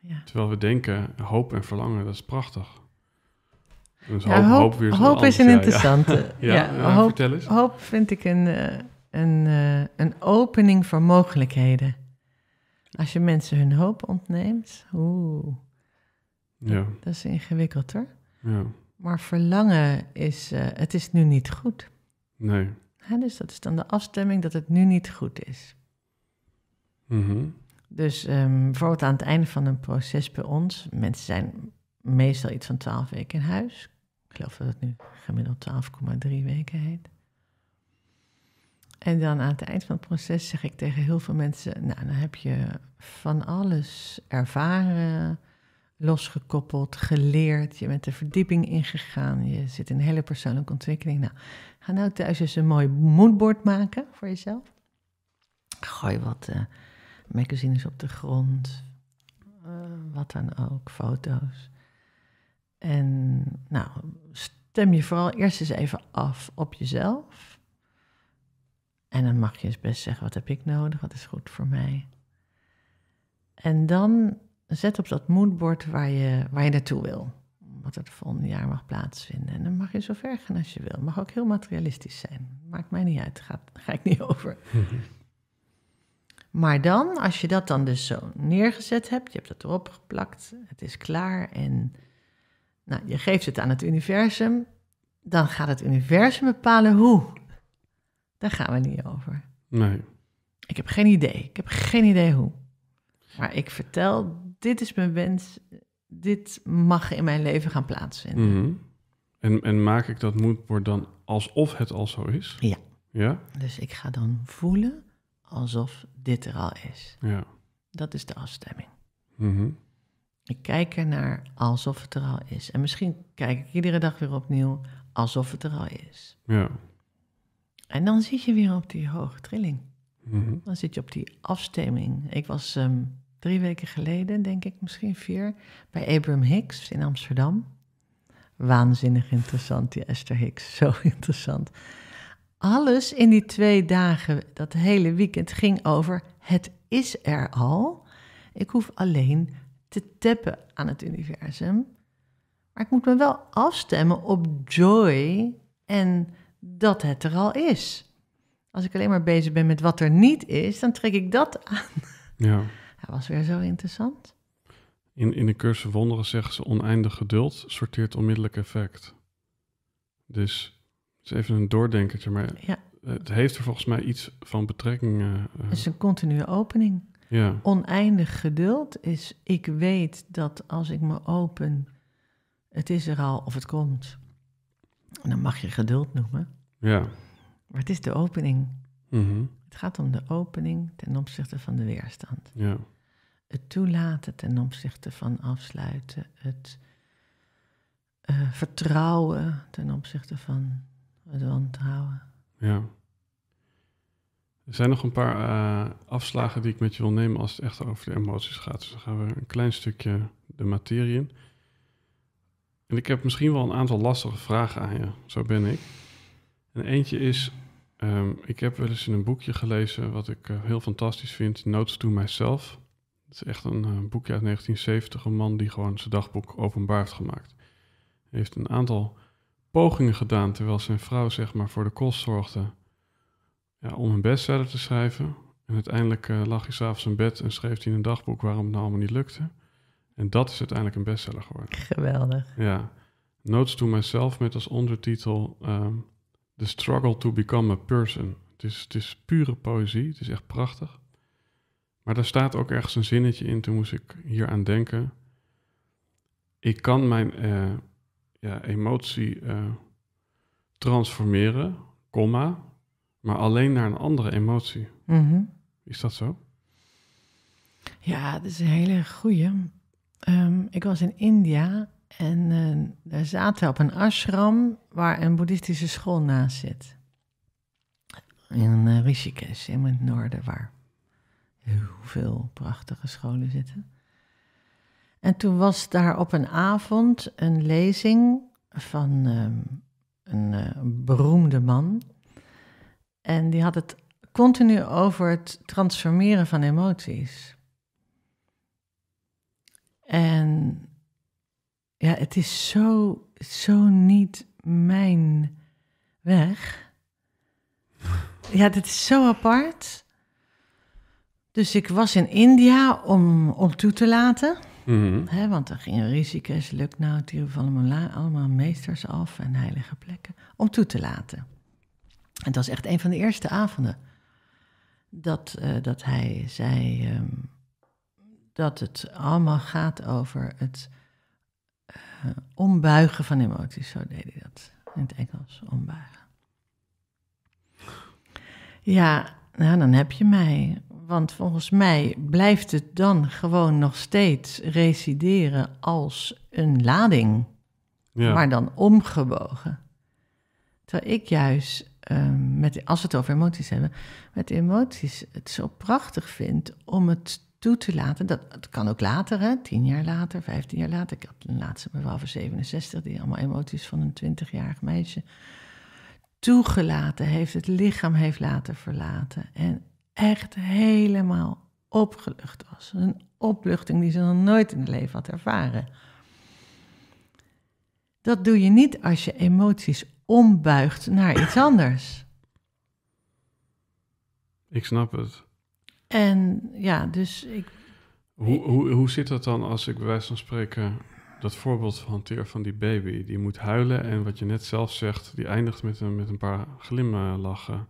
Ja. Terwijl we denken: hoop en verlangen, dat is prachtig. Dus hoop, weer hoop is een interessante. ja, hoop, Hoop vind ik een, eh, een, eh, een opening voor mogelijkheden. Als je mensen hun hoop ontneemt, oeh. Ja. Dat is ingewikkeld hoor. Ja. Maar verlangen is, eh, het is nu niet goed. Nee. dus dat is dan de afstemming dat het nu niet goed is. Mhm. Dus ehm, bijvoorbeeld aan het einde van een proces bij ons, mensen zijn meestal iets van 12 weken in huis. Ik geloof dat het nu gemiddeld 12,3 weken heet. En dan aan het eind van het proces zeg ik tegen heel veel mensen: Nou, dan heb je van alles ervaren losgekoppeld, geleerd. Je bent de verdieping ingegaan. Je zit in hele persoonlijke ontwikkeling. Nou, ga nou thuis eens een mooi moodboard maken voor jezelf. Gooi wat eh, magazines op de grond. Eh, wat dan ook, foto's. En nou, stem je vooral eerst eens even af op jezelf. En dan mag je eens best zeggen: wat heb ik nodig? Wat is goed voor mij? En dan zet op dat moodboard waar je, waar je naartoe wil. Wat het volgende jaar mag plaatsvinden. En dan mag je zo ver gaan als je wil. mag ook heel materialistisch zijn. Maakt mij niet uit, daar ga ik niet over. Maar dan, als je dat dan dus zo neergezet hebt, je hebt het erop geplakt, het is klaar en nou, je geeft het aan het universum, dan gaat het universum bepalen hoe. Daar gaan we niet over. Nee. Ik heb geen idee. Ik heb geen idee hoe. Maar ik vertel dit is mijn wens, dit mag in mijn leven gaan plaatsvinden. Mhm. en, en maak ik dat moodboard dan alsof het al zo is? Ja. ja. Dus ik ga dan voelen alsof dit er al is. Ja. Dat is de afstemming. Mhm. Ik kijk er naar alsof het er al is. En misschien kijk ik iedere dag weer opnieuw alsof het er al is. Ja. En dan zit je weer op die hoge trilling. Mhm. Dan zit je op die afstemming. Ik was ehm, drie weken geleden, denk ik, misschien vier, bij Abram Hicks in Amsterdam. Waanzinnig interessant, die Esther Hicks. Zo interessant. Alles in die twee dagen, dat hele weekend, ging over het is er al. Ik hoef alleen te tappen aan het universum. Maar ik moet me wel afstemmen op joy en dat het er al is. Als ik alleen maar bezig ben met wat er niet is, dan trek ik dat aan. Ja. Dat was weer zo interessant. In, in de cursus wonderen zeggen ze oneindig geduld sorteert onmiddellijk effect. Dus het is even een doordenkertje, maar ja. het heeft er volgens mij iets van betrekking. Uh, het is een continue opening. Ja. Oneindig geduld is, ik weet dat als ik me open, het is er al of het komt. En dan mag je geduld noemen. Ja. Maar het is de opening. Mm het gaat om de opening ten opzichte van de weerstand. Ja. Het toelaten ten opzichte van afsluiten. Het eh, vertrouwen ten opzichte van het wantrouwen. Ja. Er zijn nog een paar eh, afslagen die ik met je wil nemen als het echt over de emoties gaat. Dus dan gaan we een klein stukje de materie in. En ik heb misschien wel een aantal lastige vragen aan je. Zo ben ik. En eentje is, Ehm, ik heb wel eens in een boekje gelezen wat ik eh, heel fantastisch vind, Notes to Myself. Het is echt een eh, boekje uit 1970, een man die gewoon zijn dagboek openbaar heeft gemaakt. Hij heeft een aantal pogingen gedaan terwijl zijn vrouw zeg maar voor de kost zorgde ja, om een bestseller te schrijven. En uiteindelijk eh, lag hij s'avonds in bed en schreef hij in een dagboek waarom het nou allemaal niet lukte. En dat is uiteindelijk een bestseller geworden. Geweldig. Ja. Notes to Myself met als ondertitel ehm, The Struggle to Become a Person. Het is, het is pure poëzie, het is echt prachtig. Maar daar staat ook ergens een zinnetje in, toen moest ik hier aan denken. Ik kan mijn eh, ja, emotie eh, transformeren, comma, maar alleen naar een andere emotie. Mhm. Is dat zo? Ja, dat is een hele goeie. Ehm, ik was in India en eh, daar zaten we op een ashram waar een boeddhistische school naast zit. In eh, Rishikesh, in het noorden, waar heel veel prachtige scholen zitten. En toen was daar op een avond een lezing van ehm, een eh, beroemde man. En die had het continu over het transformeren van emoties. En ja, het is zo, zo niet mijn weg. Ja, dit is zo apart. Dus ik was in India om, om toe te laten. Mm -hmm. hè, want er gingen risico's, Lucknow, Tiruvannamalai, allemaal meesters af en heilige plekken. Om toe te laten. En het was echt een van de eerste avonden dat, eh, dat hij zei ehm, dat het allemaal gaat over het eh, ombuigen van emoties, zo deed hij dat in het Engels, ombuigen. Ja, nou dan heb je mij. Want volgens mij blijft het dan gewoon nog steeds resideren als een lading, ja. maar dan omgebogen. Terwijl ik juist, ehm, met, als we het over emoties hebben, met emoties het zo prachtig vind om het toe te laten. Dat, kan ook later, hè? tien jaar later, vijftien jaar later. Ik had de laatste mevrouw van 67, die allemaal emoties van een twintigjarig meisje toegelaten heeft, het lichaam heeft laten verlaten. En echt helemaal opgelucht was. Een opluchting die ze nog nooit in het leven had ervaren. Dat doe je niet als je emoties ombuigt naar iets anders. Ik snap het. En ja, dus ik. Hoe, hoe, hoe zit dat dan als ik bij wijze van spreken dat voorbeeld hanteer van die baby? Die moet huilen en wat je net zelf zegt, die eindigt met een, met een paar glimlachen.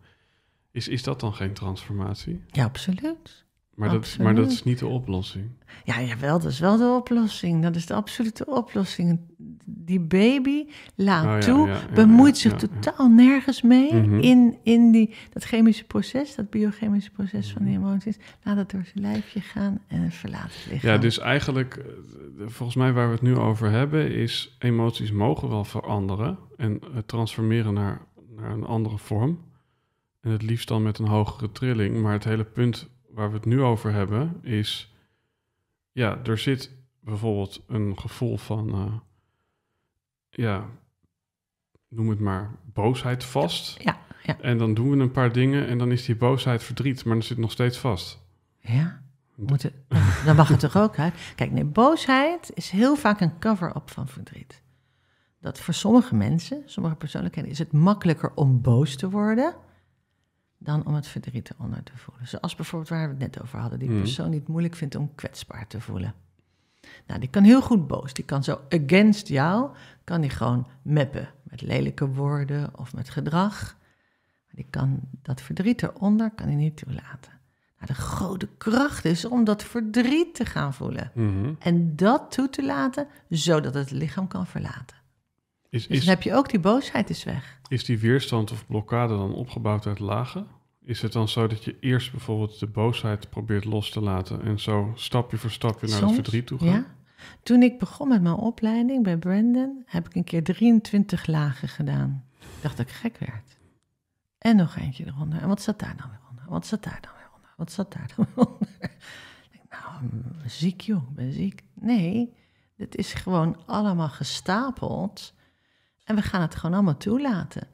Is, is dat dan geen transformatie? Ja, absoluut. Maar dat, maar dat is niet de oplossing. Ja, jawel, dat is wel de oplossing. Dat is de absolute oplossing. Die baby laat oh toe, bemoeit zich totaal nergens mee mhm. in, in die, dat chemische proces, dat biochemische proces van die mhm. emoties. Laat het door zijn lijfje gaan en verlaat het lichaam. Ja, dus eigenlijk, eh, volgens mij waar we het nu over hebben, is emoties mogen wel veranderen en eh, transformeren naar, naar een andere vorm. En het liefst dan met een hogere trilling. Maar het hele punt waar we het nu over hebben, is. Ja, er zit bijvoorbeeld een gevoel van. Eh, ja, noem het maar boosheid vast. Ja, ja. En dan doen we een paar dingen en dan is die boosheid verdriet, maar dan zit nog steeds vast. Ja. dan mag het toch ook uit. Kijk, nee, boosheid is heel vaak een cover-up van verdriet. Dat voor sommige mensen, sommige persoonlijkheden, is het makkelijker om boos te worden dan om het verdriet eronder te voelen. Zoals bijvoorbeeld waar we het net over hadden, die mhm. persoon die het moeilijk vindt om kwetsbaar te voelen. Nou, die kan heel goed boos. Die kan zo against jou, kan die gewoon meppen met lelijke woorden of met gedrag. Maar die kan dat verdriet eronder, kan hij niet toelaten. Nou, de grote kracht is om dat verdriet te gaan voelen. Mhm. En dat toe te laten, zodat het lichaam kan verlaten dus dan heb je ook die boosheid is weg. Is die weerstand of blokkade dan opgebouwd uit lagen? Is het dan zo dat je eerst bijvoorbeeld de boosheid probeert los te laten en zo stapje voor stapje naar het verdriet toe gaat? Ja. Toen ik begon met mijn opleiding bij Brandon, heb ik een keer 23 lagen gedaan. Ik dacht dat ik gek werd. En nog eentje eronder. En wat zat daar dan weer onder? Wat zat daar dan weer onder? Wat zat daar dan weer onder? Ik nou, mm, ziek jong, ben ziek. Nee, het is gewoon allemaal gestapeld en we gaan het gewoon allemaal toelaten.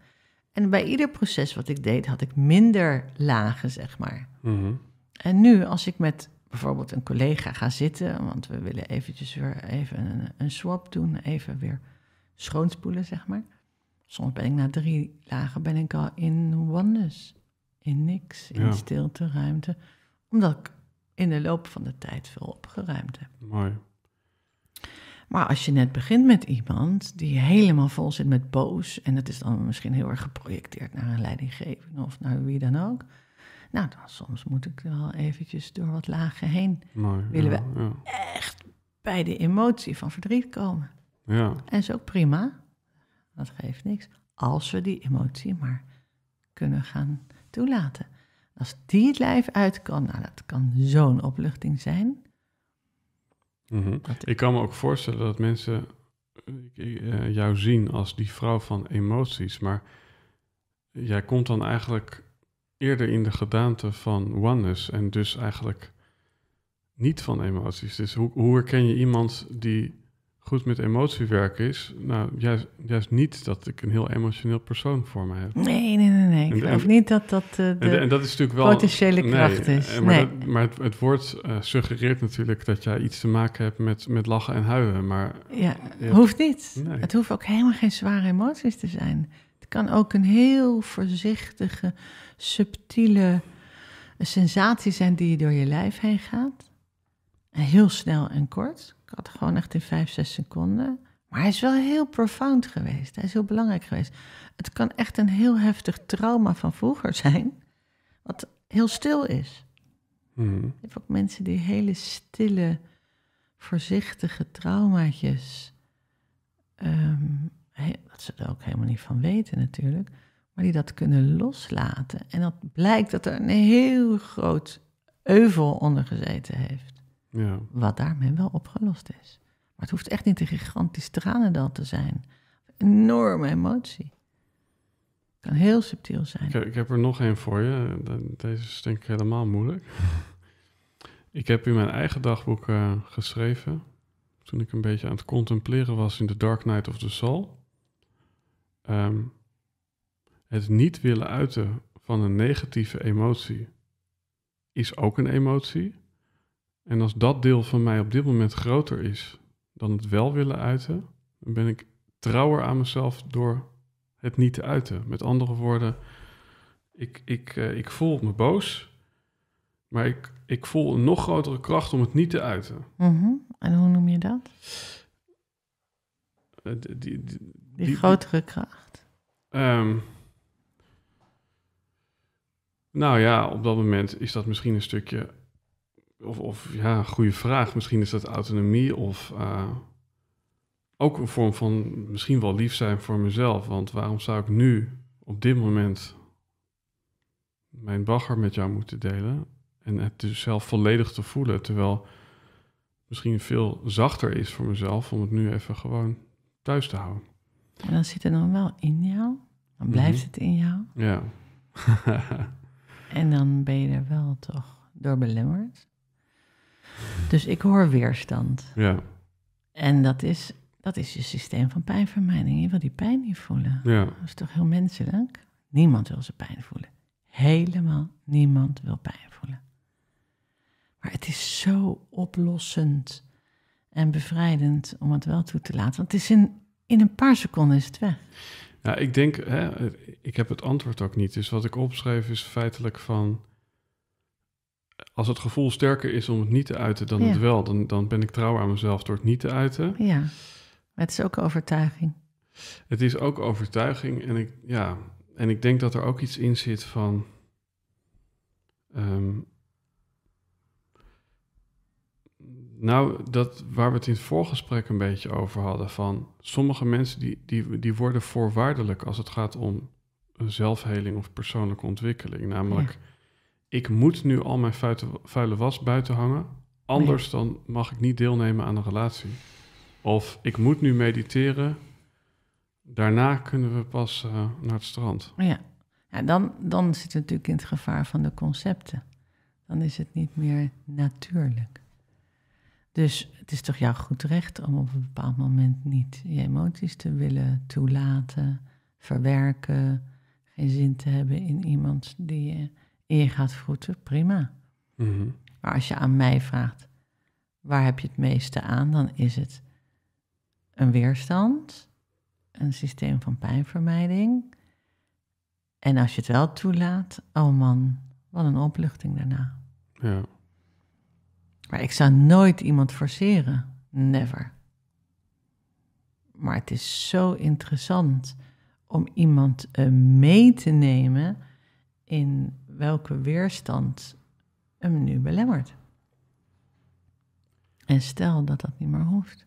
En bij ieder proces wat ik deed, had ik minder lagen, zeg maar. Mhm. En nu, als ik met bijvoorbeeld een collega ga zitten, want we willen eventjes weer even een, een swap doen, even weer schoonspoelen, zeg maar. Soms ben ik na drie lagen ben ik al in oneness, in niks, in stilte, ruimte. Omdat ik in de loop van de tijd veel opgeruimd heb. Mooi. Maar als je net begint met iemand die helemaal vol zit met boos, en dat is dan misschien heel erg geprojecteerd naar een leidinggevende of naar wie dan ook. Nou, dan soms moet ik wel eventjes door wat lagen heen. Willen we echt bij de emotie van verdriet komen. Ja. En is ook prima. Dat geeft niks. Als we die emotie maar kunnen gaan toelaten. Als die het lijf uit kan, nou dat kan zo'n opluchting zijn. Mhm. Ik kan me ook voorstellen dat mensen eh, eh, jou zien als die vrouw van emoties, maar jij komt dan eigenlijk eerder in de gedaante van oneness en dus eigenlijk niet van emoties. Dus hoe, hoe herken je iemand die goed met emotie werken is, nou, juist, juist niet dat ik een heel emotioneel persoon voor mij heb. Nee, nee, nee, nee. Ik en, geloof niet dat dat eh, de, en, dat is natuurlijk wel, potentiële kracht nee, eh, is. Maar, maar het, woord eh, suggereert natuurlijk dat jij iets te maken hebt met, met lachen en huilen, maar... Ja, hoeft niet. Het hoeft ook helemaal geen zware emoties te zijn. Het kan ook een heel voorzichtige, subtiele sensatie zijn die door je lijf heen gaat. Heel snel en kort ik had gewoon echt in vijf zes seconden. Maar hij is wel heel profound geweest. Hij is heel belangrijk geweest. Het kan echt een heel heftig trauma van vroeger zijn, wat heel stil is. Mm. hebt ook mensen die hele stille, voorzichtige traumaatjes. Um, dat ze er ook helemaal niet van weten natuurlijk. Maar die dat kunnen loslaten. En dat blijkt dat er een heel groot euvel onder gezeten heeft. Ja. Wat daarmee wel opgelost is. Maar het hoeft echt niet een gigantisch tranendal te zijn. Enorme emotie. Het kan heel subtiel zijn. Ik, ik heb er nog één voor je. Deze is denk ik helemaal moeilijk. ik heb in mijn eigen dagboek eh, geschreven. toen ik een beetje aan het contempleren was in The Dark Night of the Soul. Ehm, het niet willen uiten van een negatieve emotie is ook een emotie. En als dat deel van mij op dit moment groter is dan het wel willen uiten, dan ben ik trouwer aan mezelf door het niet te uiten. Met andere woorden, ik, ik, eh, ik voel me boos, maar ik, ik voel een nog grotere kracht om het niet te uiten. Mm En hoe noem je dat? Eh, die, die, grotere kracht. Um, nou ja, op dat moment is dat misschien een stukje of, of ja, goede vraag. Misschien is dat autonomie of eh, ook een vorm van misschien wel lief zijn voor mezelf. Want waarom zou ik nu op dit moment mijn bagger met jou moeten delen? En het dus zelf volledig te voelen. Terwijl misschien veel zachter is voor mezelf om het nu even gewoon thuis te houden. En dan zit het dan wel in jou. Dan blijft mhm. het in jou. Ja. en dan ben je er wel toch door belemmerd. Dus ik hoor weerstand. Ja. En dat is, dat is je systeem van pijnvermijding. Je wil die pijn niet voelen. Ja. Dat is toch heel menselijk? Niemand wil zijn pijn voelen. Helemaal niemand wil pijn voelen. Maar het is zo oplossend en bevrijdend om het wel toe te laten. Want het is in, in een paar seconden is het weg. Ja, ik denk, hè, ik heb het antwoord ook niet. Dus wat ik opschrijf is feitelijk van als het gevoel sterker is om het niet te uiten dan het wel, dan, dan ben ik trouw aan mezelf door het niet te uiten. Ja, het is ook overtuiging. Het is ook overtuiging en ik, ja, en ik denk dat er ook iets in zit van. Ehm, nou, dat waar we het in het voorgesprek een beetje over hadden, van sommige mensen die, die, die worden voorwaardelijk als het gaat om zelfheling of persoonlijke ontwikkeling. Namelijk, ik moet nu al mijn vuile was buiten hangen. Anders dan mag ik niet deelnemen aan een relatie. Of ik moet nu mediteren. Daarna kunnen we pas eh, naar het strand. Ja, ja dan, dan zit het natuurlijk in het gevaar van de concepten. Dan is het niet meer natuurlijk. Dus het is toch jouw goed recht om op een bepaald moment niet je emoties te willen toelaten, verwerken, geen zin te hebben in iemand die je en je gaat voeten prima. Mhm. Maar als je aan mij vraagt, waar heb je het meeste aan, dan is het een weerstand, een systeem van pijnvermijding. En als je het wel toelaat, oh man, wat een opluchting daarna. Ja. Maar ik zou nooit iemand forceren. Never. Maar het is zo interessant om iemand eh, mee te nemen in welke weerstand hem nu belemmert. En stel dat dat niet meer hoeft.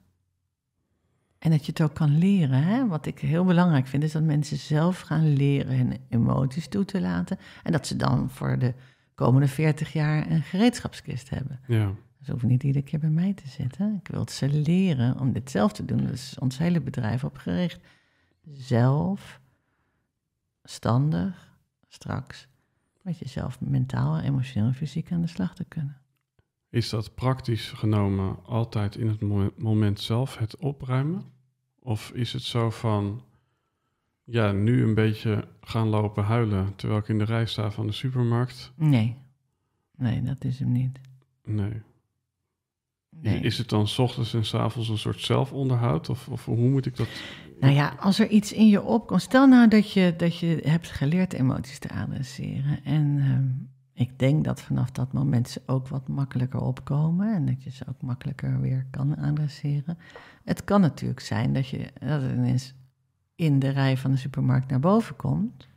En dat je het ook kan leren. Hè? Wat ik heel belangrijk vind, is dat mensen zelf gaan leren hun emoties toe te laten. En dat ze dan voor de komende 40 jaar een gereedschapskist hebben. Ja. Ze hoeven niet iedere keer bij mij te zitten. Ik wil het ze leren om dit zelf te doen. Dus ons hele bedrijf opgericht. Zelf, standig, straks met jezelf mentaal, emotioneel en fysiek aan de slag te kunnen. Is dat praktisch genomen altijd in het moment zelf het opruimen? Of is het zo van, ja, nu een beetje gaan lopen huilen terwijl ik in de rij sta van de supermarkt? Nee, nee, dat is hem niet. Nee. nee. Is het dan s ochtends en s avonds een soort zelfonderhoud? Of, of hoe moet ik dat nou ja, als er iets in je opkomt. Stel nou dat je, dat je hebt geleerd emoties te adresseren. En ehm, ik denk dat vanaf dat moment ze ook wat makkelijker opkomen. En dat je ze ook makkelijker weer kan adresseren. Het kan natuurlijk zijn dat, je, dat het ineens in de rij van de supermarkt naar boven komt.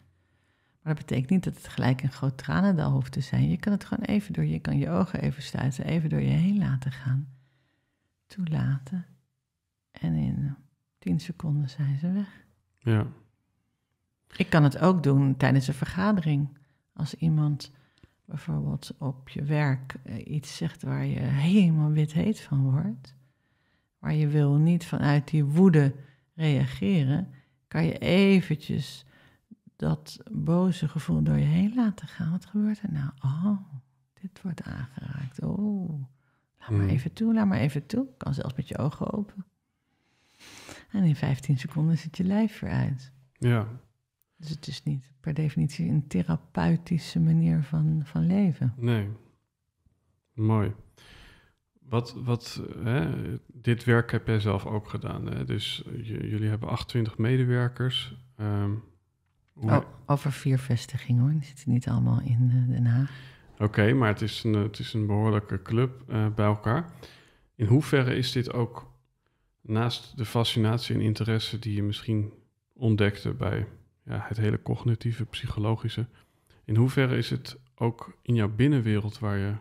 Maar dat betekent niet dat het gelijk een groot tranendal hoeft te zijn. Je kan het gewoon even door je, kan je ogen even sluiten, even door je heen laten gaan. Toelaten en in Tien seconden zijn ze weg. Ja. Ik kan het ook doen tijdens een vergadering. Als iemand bijvoorbeeld op je werk eh, iets zegt waar je helemaal wit heet van wordt, waar je wil niet vanuit die woede reageren, kan je eventjes dat boze gevoel door je heen laten gaan. Wat gebeurt er nou? Oh, dit wordt aangeraakt. Oh, laat maar hmm. even toe, laat maar even toe. Kan zelfs met je ogen open. En in 15 seconden zit je lijf weer uit. Ja. Dus het is niet per definitie een therapeutische manier van, van leven. Nee. Mooi. Wat, wat, hè, dit werk heb jij zelf ook gedaan. Hè? Dus jullie hebben 28 medewerkers. Ehm, oh, over vier vestigingen hoor. Die zitten niet allemaal in eh, Den Haag. Oké, maar het is, een, het is een behoorlijke club eh, bij elkaar. In hoeverre is dit ook naast de fascinatie en interesse die je misschien ontdekte bij ja, het hele cognitieve, psychologische, in hoeverre is het ook in jouw binnenwereld waar je,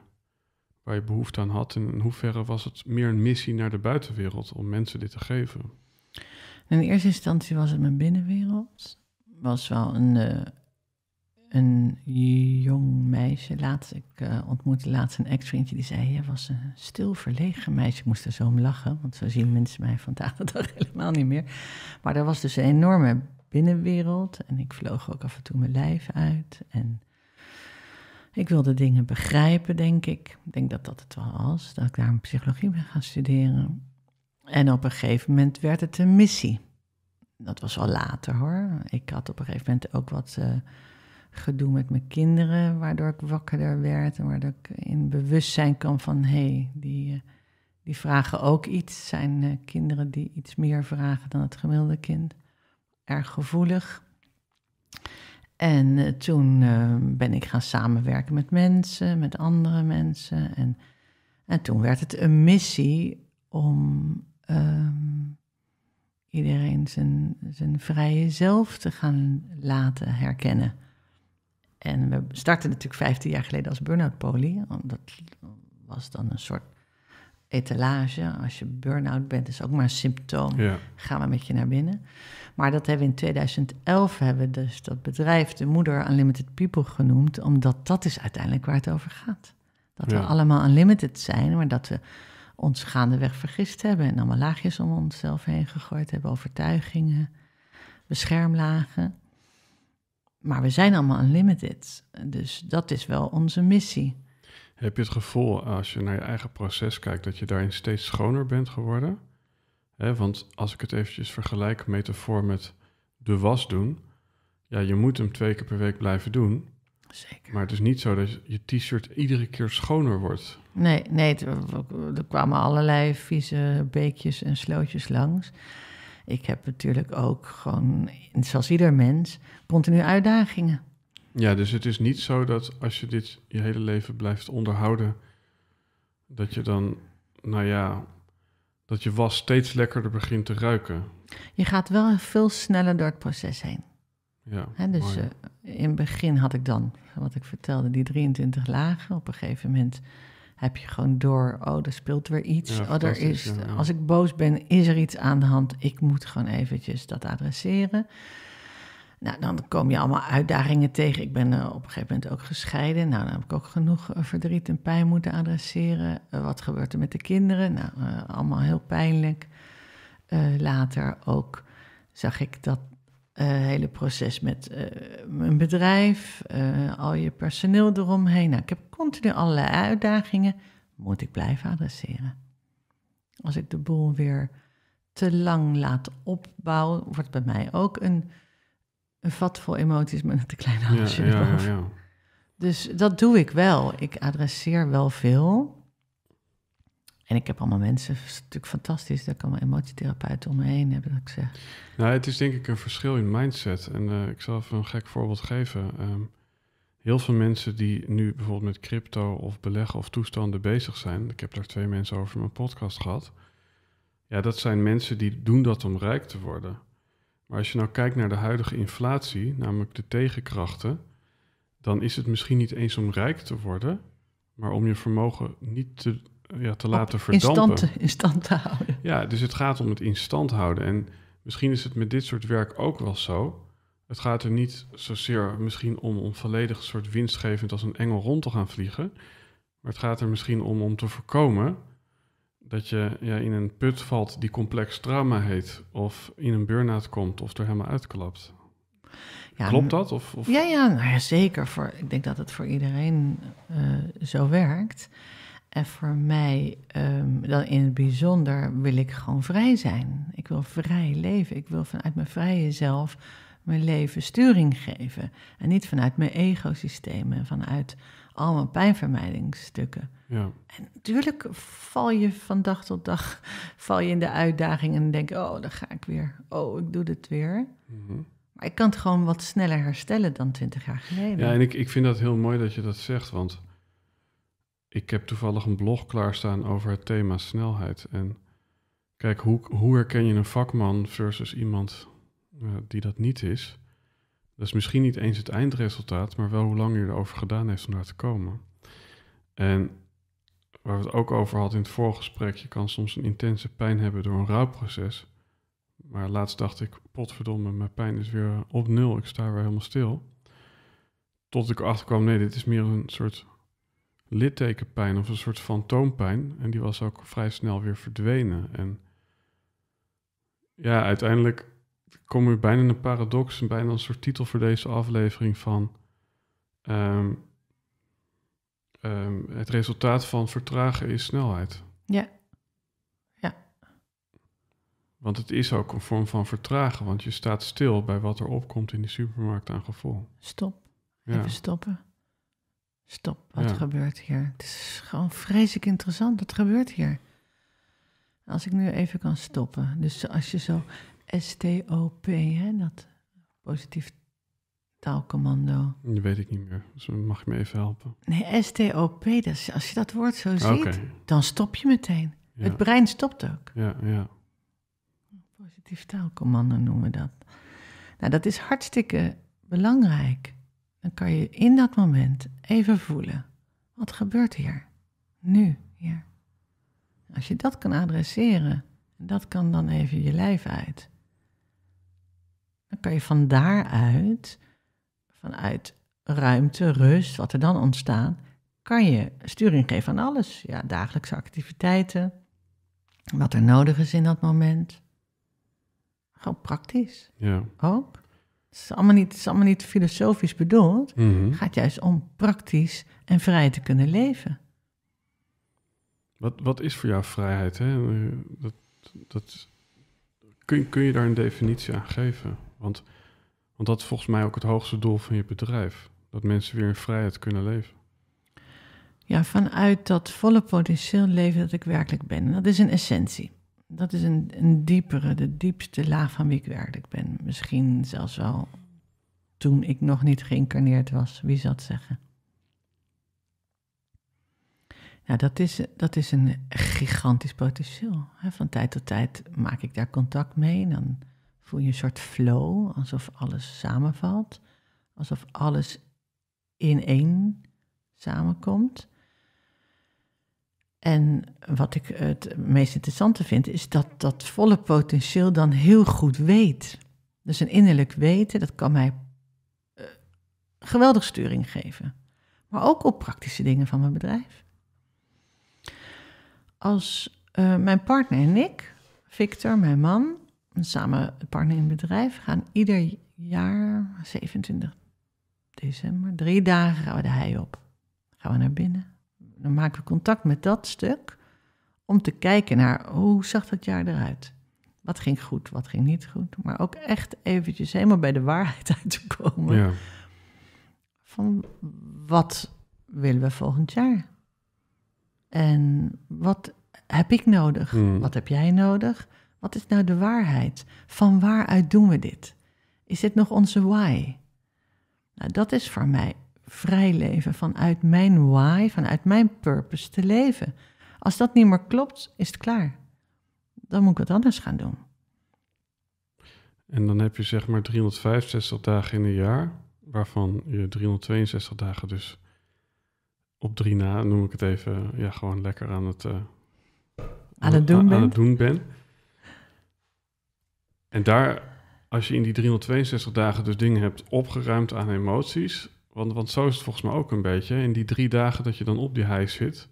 waar je behoefte aan had? En in hoeverre was het meer een missie naar de buitenwereld om mensen dit te geven? In eerste instantie was het mijn binnenwereld. Was wel een, eh, een jong meisje. Laatst, ik uh, ontmoette laatst een ex-vriendje die zei: Jij was een stil verlegen meisje. Ik moest er zo om lachen, want zo zien mensen mij vandaag de dag helemaal niet meer. Maar er was dus een enorme binnenwereld. En ik vloog ook af en toe mijn lijf uit. En ik wilde dingen begrijpen, denk ik. Ik denk dat dat het wel was, dat ik daar een psychologie ben gaan studeren. En op een gegeven moment werd het een missie. Dat was al later hoor. Ik had op een gegeven moment ook wat. Eh, gedoe met mijn kinderen, waardoor ik wakkerder werd en waardoor ik in bewustzijn kwam van hé, hey, die, eh, die vragen ook iets. Zijn eh, kinderen die iets meer vragen dan het gemiddelde kind, erg gevoelig. En eh, toen ben ik gaan samenwerken met mensen, met andere mensen. En, en toen werd het een missie om ehm, iedereen zijn, zijn vrije zelf te gaan laten herkennen. En we startten natuurlijk 15 jaar geleden als burn-out Dat was dan een soort etalage. Als je burn-out bent, is ook maar een symptoom. Gaan we met je naar binnen. Maar dat hebben we in 2011 hebben dus dat bedrijf, de moeder Unlimited People genoemd, omdat dat is uiteindelijk waar het over gaat. Dat we allemaal unlimited zijn, maar dat we ons gaandeweg vergist hebben en allemaal laagjes om onszelf heen gegooid hebben, overtuigingen, beschermlagen. Maar we zijn allemaal unlimited. Dus dat is wel onze missie. Heb je het gevoel, als je naar je eigen proces kijkt, dat je daarin steeds schoner bent geworden? want als ik het eventjes vergelijk, metafoor met de was doen. Ja, je moet hem twee keer per week blijven doen. Zeker. Maar het is niet zo dat je t-shirt iedere keer schoner wordt. Nee, nee er kwamen allerlei vieze beekjes en slootjes langs ik heb natuurlijk ook gewoon, zoals ieder mens, continu uitdagingen. Ja, dus het is niet zo dat als je dit je hele leven blijft onderhouden, dat je dan, nou ja, dat je was steeds lekkerder begint te ruiken. Je gaat wel veel sneller door het proces heen. Ja, He, dus eh, in het begin had ik dan, wat ik vertelde, die 23 lagen. Op een gegeven moment heb je gewoon door, oh, er speelt weer iets. oh, er is, Als ik boos ben, is er iets aan de hand. Ik moet gewoon eventjes dat adresseren. Nou, dan kom je allemaal uitdagingen tegen. Ik ben eh, op een gegeven moment ook gescheiden. Nou, dan heb ik ook genoeg eh, verdriet en pijn moeten adresseren. Eh, wat gebeurt er met de kinderen? Nou, allemaal heel pijnlijk. later ook zag ik dat uh, hele proces met uh, mijn bedrijf, eh, al je personeel eromheen. Nou, ik heb continu allerlei uitdagingen. Moet ik blijven adresseren? Als ik de boel weer te lang laat opbouwen, wordt bij mij ook een, een vat vol emoties met een te klein handje ja, ja, ja, Dus dat doe ik wel. Ik adresseer wel veel. En ik heb allemaal mensen, het is natuurlijk fantastisch, Daar ik allemaal emotietherapeuten om me heen dat ik zeg. Nou, het is denk ik een verschil in mindset. En eh, ik zal even een gek voorbeeld geven. Ehm, heel veel mensen die nu bijvoorbeeld met crypto of beleggen of toestanden bezig zijn, ik heb daar twee mensen over in mijn podcast gehad. Ja, dat zijn mensen die doen dat om rijk te worden. Maar als je nou kijkt naar de huidige inflatie, namelijk de tegenkrachten, dan is het misschien niet eens om rijk te worden, maar om je vermogen niet te ja, te laten verdampen. In stand, te houden. Ja, dus het gaat om het in stand houden. En misschien is het met dit soort werk ook wel zo. Het gaat er niet zozeer misschien om, om volledig een soort winstgevend als een engel rond te gaan vliegen. Maar het gaat er misschien om om te voorkomen dat je ja, in een put valt die complex trauma heet. Of in een burn-out komt of er helemaal uitklapt. Klopt dat? Of, of? Ja, nou ja, zeker. Voor, ik denk dat het voor iedereen eh, zo werkt. En voor mij, ehm, dan in het bijzonder, wil ik gewoon vrij zijn. Ik wil vrij leven. Ik wil vanuit mijn vrije zelf mijn leven sturing geven. En niet vanuit mijn egosystemen vanuit al mijn pijnvermijdingsstukken. Ja. En natuurlijk val je van dag tot dag val je in de uitdaging en denk: oh, dan ga ik weer. Oh, ik doe dit weer. Mhm. Maar ik kan het gewoon wat sneller herstellen dan twintig jaar geleden. Ja, en ik, ik vind dat heel mooi dat je dat zegt, want ik heb toevallig een blog klaarstaan over het thema snelheid. En kijk, hoe, hoe herken je een vakman versus iemand eh, die dat niet is? Dat is misschien niet eens het eindresultaat, maar wel hoe lang je erover gedaan heeft om daar te komen. En waar we het ook over hadden in het vorige gesprek, je kan soms een intense pijn hebben door een rouwproces. Maar laatst dacht ik, potverdomme, mijn pijn is weer op nul, ik sta weer helemaal stil. Tot ik erachter kwam, nee, dit is meer een soort littekenpijn of een soort fantoompijn. En die was ook vrij snel weer verdwenen. En ja, uiteindelijk kom je bijna in een paradox, en bijna een soort titel voor deze aflevering van. Ehm, ehm, het resultaat van vertragen is snelheid. Ja. Ja. Want het is ook een vorm van vertragen, want je staat stil bij wat er opkomt in die supermarkt aan gevoel. Stop. Even stoppen. Stop, wat gebeurt hier? Het is gewoon vreselijk interessant, wat gebeurt hier? Als ik nu even kan stoppen. Dus als je zo STOP, hè, dat positief taalcommando. Dat weet ik niet meer, dus mag je me even helpen? Nee, STOP, als je dat woord zo ziet, dan stop je meteen. Het brein stopt ook. Ja, ja. Positief taalcommando noemen we dat. Nou, dat is hartstikke belangrijk dan kan je in dat moment even voelen, wat gebeurt hier? Nu, hier. Als je dat kan adresseren, dat kan dan even je lijf uit. Dan kan je van daaruit, vanuit ruimte, rust, wat er dan ontstaat, kan je sturing geven aan alles. Ja, dagelijkse activiteiten, wat er nodig is in dat moment. Gewoon praktisch. Ja. Ook. Het is allemaal niet, is allemaal niet filosofisch bedoeld. Mhm. Het gaat juist om praktisch en vrij te kunnen leven. Wat, wat is voor jou vrijheid? Hè? Dat, dat, kun, kun je daar een definitie aan geven? Want, want dat is volgens mij ook het hoogste doel van je bedrijf. Dat mensen weer in vrijheid kunnen leven. Ja, vanuit dat volle potentieel leven dat ik werkelijk ben. Dat is een essentie dat is een, een diepere, de diepste laag van wie ik werkelijk ben. Misschien zelfs wel toen ik nog niet geïncarneerd was. Wie zou het zeggen? Nou, dat is, dat is een gigantisch potentieel. Van tijd tot tijd maak ik daar contact mee. Dan voel je een soort flow, alsof alles samenvalt. Alsof alles in één samenkomt. En wat ik het meest interessante vind, is dat dat volle potentieel dan heel goed weet. Dus een innerlijk weten, dat kan mij eh, geweldig sturing geven. Maar ook op praktische dingen van mijn bedrijf. Als eh, mijn partner en ik, Victor, mijn man, samen partner in het bedrijf, gaan ieder jaar 27 december, drie dagen gaan we de hei op. Gaan we naar binnen dan maken we contact met dat stuk om te kijken naar oh, hoe zag dat jaar eruit. Wat ging goed, wat ging niet goed. Maar ook echt eventjes helemaal bij de waarheid uit te komen. Ja. Van wat willen we volgend jaar? En wat heb ik nodig? Hmm. Wat heb jij nodig? Wat is nou de waarheid? Van waaruit doen we dit? Is dit nog onze why? Nou, dat is voor mij vrij leven, vanuit mijn why, vanuit mijn purpose te leven. Als dat niet meer klopt, is het klaar. Dan moet ik wat anders gaan doen. En dan heb je zeg maar 365 dagen in een jaar, waarvan je 362 dagen dus op drie na, noem ik het even, ja, gewoon lekker aan het, eh, aan het, doen, aan, het doen ben. En daar, als je in die 362 dagen dus dingen hebt opgeruimd aan emoties, want, want zo is het volgens mij ook een beetje. In die drie dagen dat je dan op die hei zit,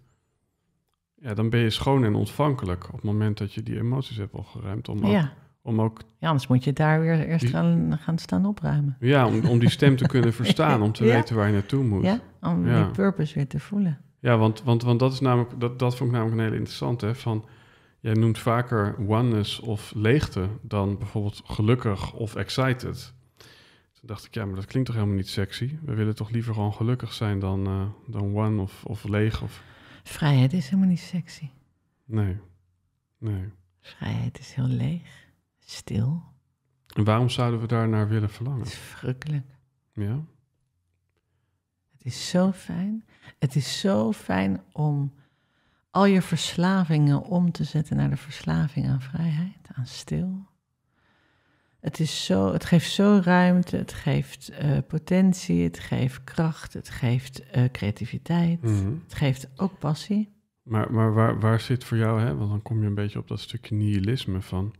ja, dan ben je schoon en ontvankelijk op het moment dat je die emoties hebt opgeruimd Om ook, ja. om ook ja, anders moet je daar weer eerst gaan, gaan staan opruimen. Ja, om, om die stem te kunnen verstaan, om te weten waar je naartoe moet. Ja, om die purpose weer te voelen. Ja, want, want, want dat, is namelijk, dat, dat vond ik namelijk een hele interessante. Van, jij noemt vaker oneness of leegte dan bijvoorbeeld gelukkig of excited. Toen dacht ik, ja, maar dat klinkt toch helemaal niet sexy? We willen toch liever gewoon gelukkig zijn dan, eh, dan one of, of leeg? Of... Vrijheid is helemaal niet sexy. Nee, nee. Vrijheid is heel leeg, stil. En waarom zouden we daar naar willen verlangen? Het is verrukkelijk. Ja. Het is zo fijn. Het is zo fijn om al je verslavingen om te zetten naar de verslaving aan vrijheid, aan stil, het, is zo, het geeft zo ruimte, het geeft eh, potentie, het geeft kracht, het geeft eh, creativiteit, mhm. het geeft ook passie. Maar, maar waar, waar zit voor jou, hè? want dan kom je een beetje op dat stukje nihilisme van.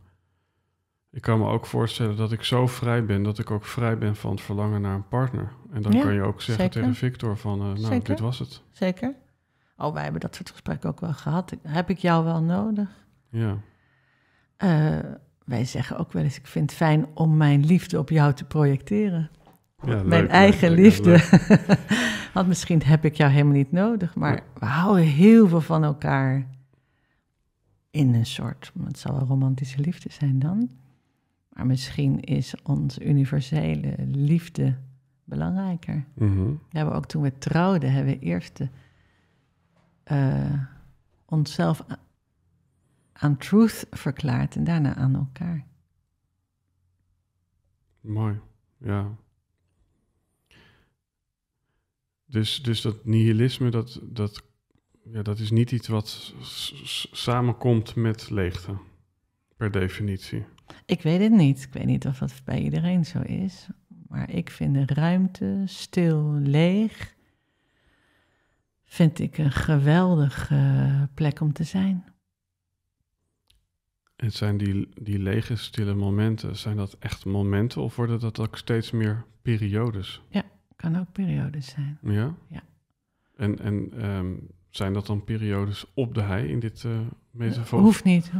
Ik kan me ook voorstellen dat ik zo vrij ben dat ik ook vrij ben van het verlangen naar een partner. En dan kun kan je ook zeggen tegen Victor van, eh, nou, dit was het. Zeker. Oh, wij hebben dat soort gesprekken ook wel gehad. Heb ik jou wel nodig? Ja wij zeggen ook wel eens: Ik vind het fijn om mijn liefde op jou te projecteren. Ja, mijn eigen liefde. Want misschien heb ik jou helemaal niet nodig, maar we houden heel veel van elkaar. In een soort, het zal een romantische liefde zijn dan. Maar misschien is onze universele liefde belangrijker. Mm hebben ook toen we trouwden, hebben we eerst eh, onszelf aan truth verklaart en daarna aan elkaar. Mooi, ja. Dus, dus dat nihilisme, dat, dat, ja, dat is niet iets wat samenkomt met leegte, per definitie. Ik weet het niet. Ik weet niet of dat bij iedereen zo is. Maar ik vind de ruimte stil, leeg, vind ik een geweldige plek om te zijn. En zijn die, die lege, stille momenten, zijn dat echt momenten of worden dat ook steeds meer periodes? Ja, kan ook periodes zijn. Ja? Ja. En, en ehm, zijn dat dan periodes op de hei in dit uh, eh, metafoor? Hoeft niet,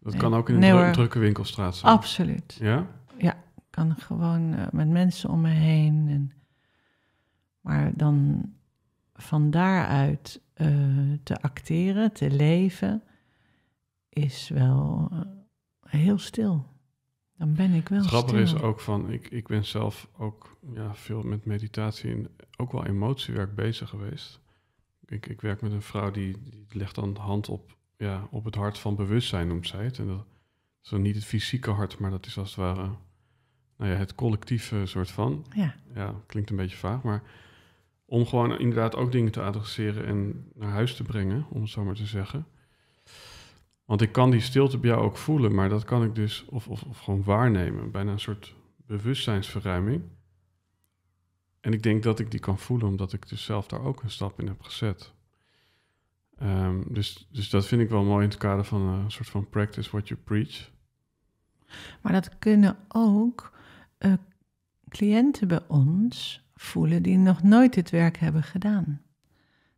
Dat kan ook in een drukke winkelstraat zijn? Absoluut. Ja? Ja, kan gewoon eh, met mensen om me heen. En, maar dan van daaruit eh, te acteren, te leven is wel eh, heel stil. Dan ben ik wel. Het grappige is ook van, ik, ik ben zelf ook ja, veel met meditatie en ook wel emotiewerk bezig geweest. Ik, ik werk met een vrouw die, die legt dan hand op, ja, op het hart van bewustzijn, noemt zij het. En dat is dan niet het fysieke hart, maar dat is als het ware nou ja, het collectieve soort van. Ja. ja, klinkt een beetje vaag, maar om gewoon inderdaad ook dingen te adresseren en naar huis te brengen, om het zo maar te zeggen. Want ik kan die stilte bij jou ook voelen, maar dat kan ik dus of, of, of gewoon waarnemen. Bijna een soort bewustzijnsverruiming. En ik denk dat ik die kan voelen, omdat ik dus zelf daar ook een stap in heb gezet. Ehm, dus, dus dat vind ik wel mooi in het kader van eh, een soort van practice what you preach. Maar dat kunnen ook eh, cliënten bij ons voelen die nog nooit dit werk hebben gedaan.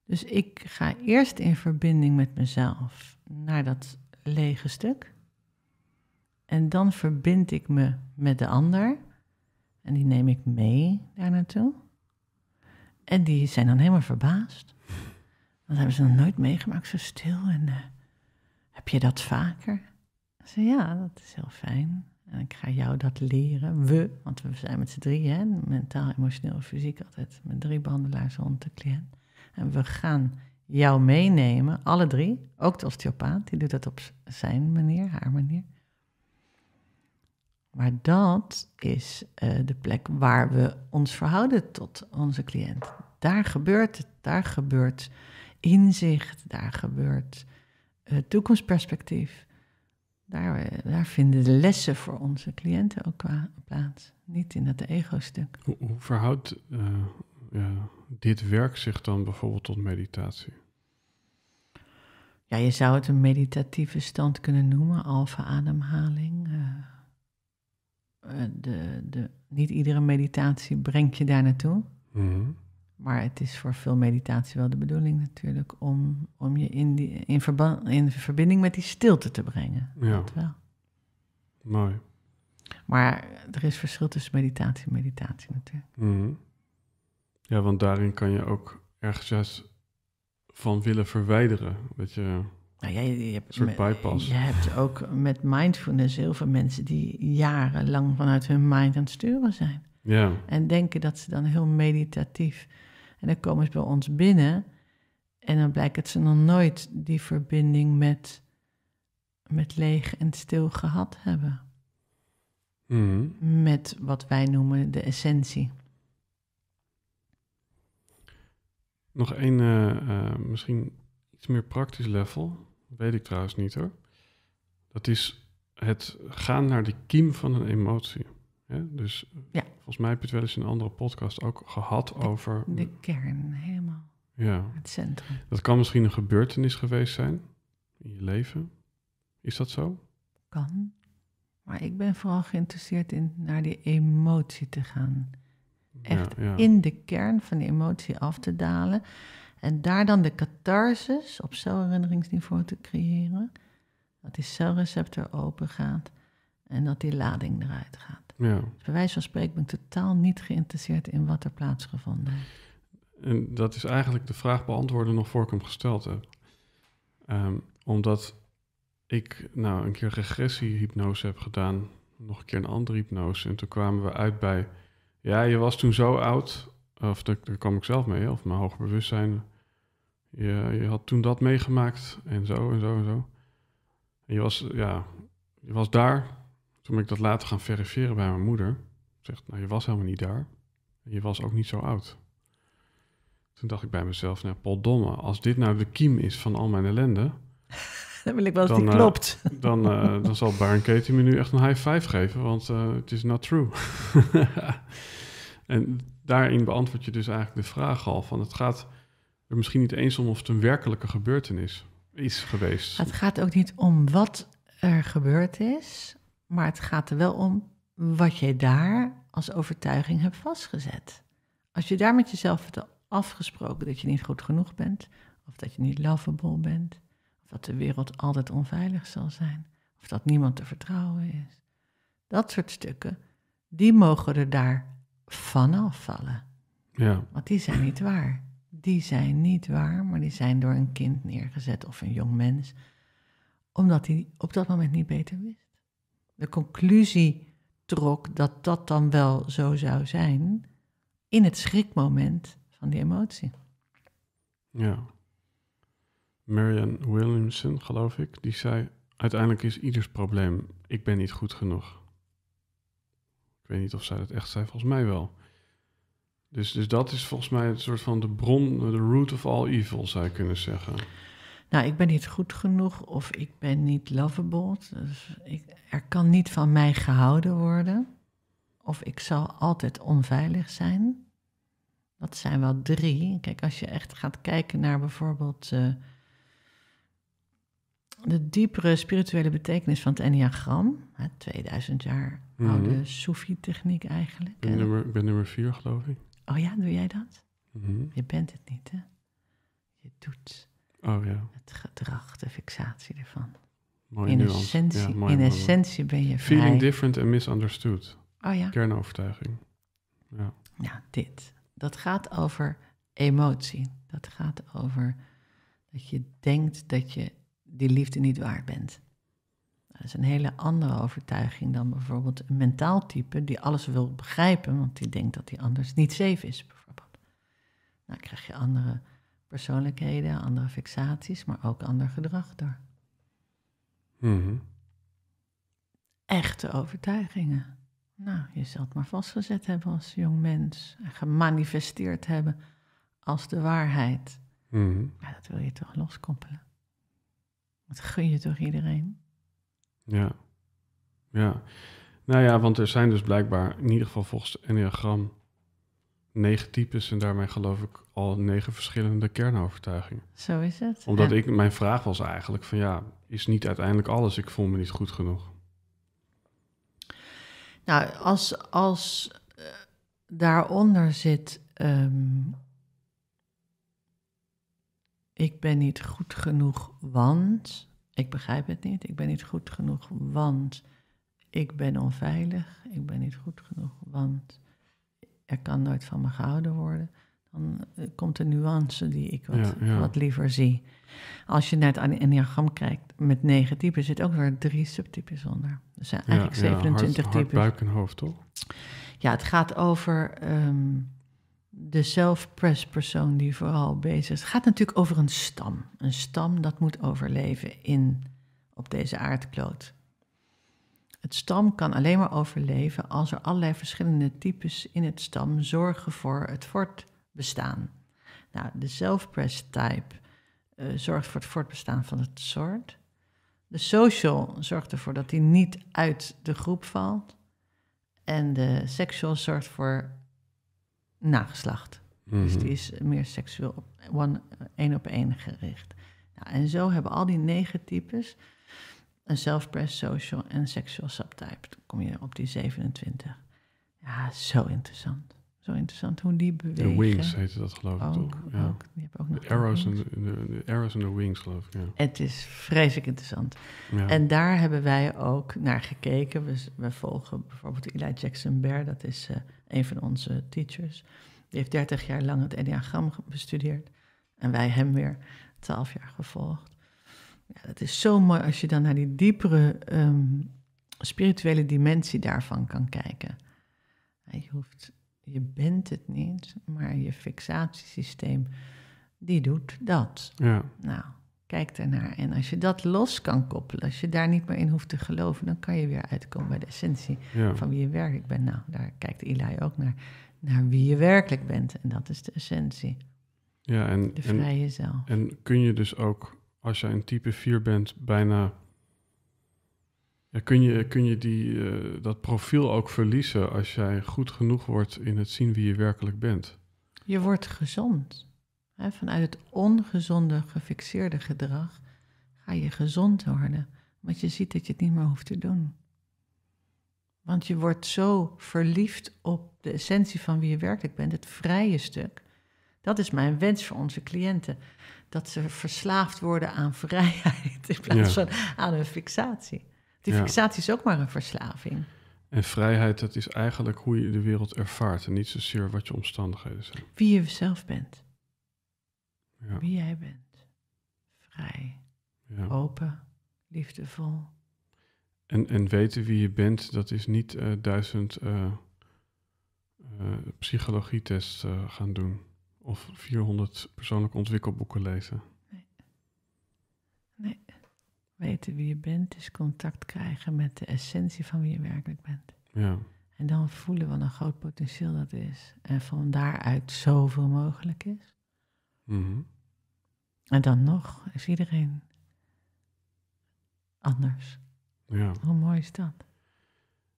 Dus ik ga eerst in verbinding met mezelf naar dat lege stuk. En dan verbind ik me met de ander. En die neem ik mee daar naartoe. En die zijn dan helemaal verbaasd. Dat hebben ze nog nooit meegemaakt, zo stil. En eh, heb je dat vaker? Ze ja, dat is heel fijn. En ik ga jou dat leren. We, want we zijn met z'n drieën, mentaal, emotioneel en fysiek altijd, met drie behandelaars rond de cliënt. En we gaan jou meenemen, alle drie, ook de osteopaat, die doet dat op zijn manier, haar manier. Maar dat is eh, de plek waar we ons verhouden tot onze cliënt. Daar gebeurt het, daar gebeurt inzicht, daar gebeurt eh, toekomstperspectief. Daar, eh, daar, vinden de lessen voor onze cliënten ook qua plaats. Niet in dat ego-stuk. Hoe, verhoudt ja, dit werkt zich dan bijvoorbeeld tot meditatie? Ja, je zou het een meditatieve stand kunnen noemen, alfa-ademhaling. Eh, eh, de, de, niet iedere meditatie brengt je daar naartoe. Mhm. Maar het is voor veel meditatie wel de bedoeling natuurlijk om, om je in, die, in, in verbinding met die stilte te brengen. Ja. wel. Mooi. Maar er is verschil tussen meditatie en meditatie natuurlijk. Mm ja, want daarin kan je ook ergens juist van willen verwijderen. Dat je nou, jij, je hebt, soort bypass. Je hebt ook met mindfulness heel veel mensen die jarenlang vanuit hun mind aan het sturen zijn. Ja. En denken dat ze dan heel meditatief. En dan komen ze bij ons binnen en dan blijkt dat ze nog nooit die verbinding met, met leeg en stil gehad hebben. Mhm. Met wat wij noemen de essentie. Nog één, eh, eh, misschien iets meer praktisch level. Weet ik trouwens niet hoor. Dat is het gaan naar de kiem van een emotie. dus eh, ja. volgens mij heb je het wel eens in een andere podcast ook gehad over. De kern, helemaal. Ja. Het centrum. Dat kan misschien een gebeurtenis geweest zijn in je leven. Is dat zo? Kan. Maar ik ben vooral geïnteresseerd in naar die emotie te gaan. Echt in de kern van de emotie af te dalen. En daar dan de catharsis op celherinneringsniveau te creëren. Dat die celreceptor open gaat en dat die lading eruit gaat. Ja. Dus bij wijze van spreken ben ik totaal niet geïnteresseerd in wat er plaatsgevonden heeft. En dat is eigenlijk de vraag beantwoorden nog voor ik hem gesteld heb. Ehm, omdat ik nou een keer regressiehypnose heb gedaan, nog een keer een andere hypnose. En toen kwamen we uit bij ja, je was toen zo oud, of daar, daar kwam ik zelf mee, of mijn hoger bewustzijn. Je, je had toen dat meegemaakt en zo en zo en zo. En je was, ja, je was daar. Toen ben ik dat later gaan verifiëren bij mijn moeder. Zegt, nou, je was helemaal niet daar. je was ook niet zo oud. Toen dacht ik bij mezelf, nou, Paul Domme, als dit nou de kiem is van al mijn ellende... dan wil ik wel dat die eh, klopt. dan, eh, dan zal Baron Katie me nu echt een high five geven, want eh, het is not true. en daarin beantwoord je dus eigenlijk de vraag al van het gaat er misschien niet eens om of het een werkelijke gebeurtenis is geweest. Het gaat ook niet om wat er gebeurd is, maar het gaat er wel om wat jij daar als overtuiging hebt vastgezet. Als je daar met jezelf hebt afgesproken dat je niet goed genoeg bent, of dat je niet lovable bent, dat de wereld altijd onveilig zal zijn, of dat niemand te vertrouwen is. Dat soort stukken, die mogen er daar vanaf vallen. Ja. Want die zijn niet waar. Die zijn niet waar, maar die zijn door een kind neergezet of een jong mens, omdat hij op dat moment niet beter wist. De conclusie trok dat dat dan wel zo zou zijn in het schrikmoment van die emotie. Ja. Marianne Williamson, geloof ik, die zei: Uiteindelijk is ieders probleem, ik ben niet goed genoeg. Ik weet niet of zij dat echt zei, volgens mij wel. Dus, dus dat is volgens mij een soort van de bron, de root of all evil, zou je kunnen zeggen. Nou, ik ben niet goed genoeg of ik ben niet lovable. Dus ik, er kan niet van mij gehouden worden. Of ik zal altijd onveilig zijn. Dat zijn wel drie. Kijk, als je echt gaat kijken naar bijvoorbeeld eh, de diepere spirituele betekenis van het Enneagram. Hè, 2000 jaar mhm. oude Soefie-techniek eigenlijk. Ik ben, nummer, ben nummer vier, geloof ik. Oh ja, doe jij dat? Mhm. Je bent het niet, hè? Je doet. Oh ja. Het gedrag, de fixatie ervan. in essentie, in essentie ben je Feeling different and misunderstood. Oh ja. Kernovertuiging. Ja. ja, dit. Dat gaat over emotie. Dat gaat over dat je denkt dat je die liefde niet waard bent. Dat is een hele andere overtuiging dan bijvoorbeeld een mentaal type die alles wil begrijpen, want die denkt dat die anders niet safe is, bijvoorbeeld. Nou krijg je andere persoonlijkheden, andere fixaties, maar ook ander gedrag door. Mhm. Echte overtuigingen. Nou, je zal het maar vastgezet hebben als jong mens en gemanifesteerd hebben als de waarheid. Mhm. dat wil je toch loskoppelen? dat gun je toch iedereen? Ja. Ja. Nou ja, want er zijn dus blijkbaar, in ieder geval volgens Enneagram, negen types en daarmee geloof ik al negen verschillende kernovertuigingen. Zo is het. Omdat ik, mijn vraag was eigenlijk van ja, is niet uiteindelijk alles, ik voel me niet goed genoeg. Nou, als, als eh, daaronder zit ehm, ik ben niet goed genoeg, want ik begrijp het niet. Ik ben niet goed genoeg, want ik ben onveilig. Ik ben niet goed genoeg, want er kan nooit van me gehouden worden. Dan eh, komt de nuance die ik wat, wat liever zie. Als je naar het enneagram kijkt met negen typen, zit ook weer drie subtypes onder. Er zijn eigenlijk 27 types. Hart, buik en hoofd, toch? Ja, het gaat over ehm, de self-press persoon die vooral bezig is. Het gaat natuurlijk over een stam. Een stam dat moet overleven in, op deze aardkloot. Het stam kan alleen maar overleven als er allerlei verschillende types in het stam zorgen voor het voortbestaan. Nou, de self-press type eh, zorgt voor het voortbestaan van het soort. De social zorgt ervoor dat hij niet uit de groep valt. En de sexual zorgt voor nageslacht. Dus die mhm. is meer seksueel één op één gericht. Nou, en zo hebben al die negen types een self pressed social en sexual subtype. Dan kom je op die 27. Ja, zo interessant. Zo interessant hoe die bewegen. De wings heette dat geloof ik toch? Ja. ook nog de, arrows in the arrows and wings geloof ik, Het is vreselijk interessant. Ja. En daar hebben wij ook naar gekeken. We, volgen bijvoorbeeld Eli Jackson Bear. Dat is eh, een van onze teachers. Die heeft 30 jaar lang het Enneagram bestudeerd. En wij hem weer 12 jaar gevolgd. Ja, is zo mooi als je dan naar die diepere ehm, spirituele dimensie daarvan kan kijken. Je, hoeft, je bent het niet, maar je fixatiesysteem, die doet dat. Ja. Nou, Kijk ernaar. En als je dat los kan koppelen, als je daar niet meer in hoeft te geloven, dan kan je weer uitkomen bij de essentie van wie je werkelijk bent. Nou, daar kijkt Eli ook naar. Naar wie je werkelijk bent. En dat is de essentie. Ja, en, de vrije zelf. En kun je dus ook, als jij een type 4 bent, bijna. Ja, kun je, kun je die, eh, dat profiel ook verliezen als jij goed genoeg wordt in het zien wie je werkelijk bent? Je wordt gezond. Vanuit het ongezonde, gefixeerde gedrag ga je gezond worden, want je ziet dat je het niet meer hoeft te doen. Want je wordt zo verliefd op de essentie van wie je werkelijk bent, het vrije stuk. Dat is mijn wens voor onze cliënten. Dat ze verslaafd worden aan vrijheid in plaats van aan een fixatie. Die fixatie is ook maar een verslaving. En vrijheid, dat is eigenlijk hoe je de wereld ervaart en niet zozeer wat je omstandigheden zijn. Wie je zelf bent. Wie jij bent. Vrij, open, liefdevol. En, en weten wie je bent, dat is niet eh, duizend uh, uh, psychologietests gaan doen. Of 400 persoonlijke ontwikkelboeken lezen. Nee. nee. Weten wie je bent is contact krijgen met de essentie van wie je werkelijk bent. Ja. En dan voelen wat een groot potentieel dat is. En van daaruit zoveel mogelijk is. Mhm. En dan nog is iedereen anders. Ja. Hoe mooi is dat?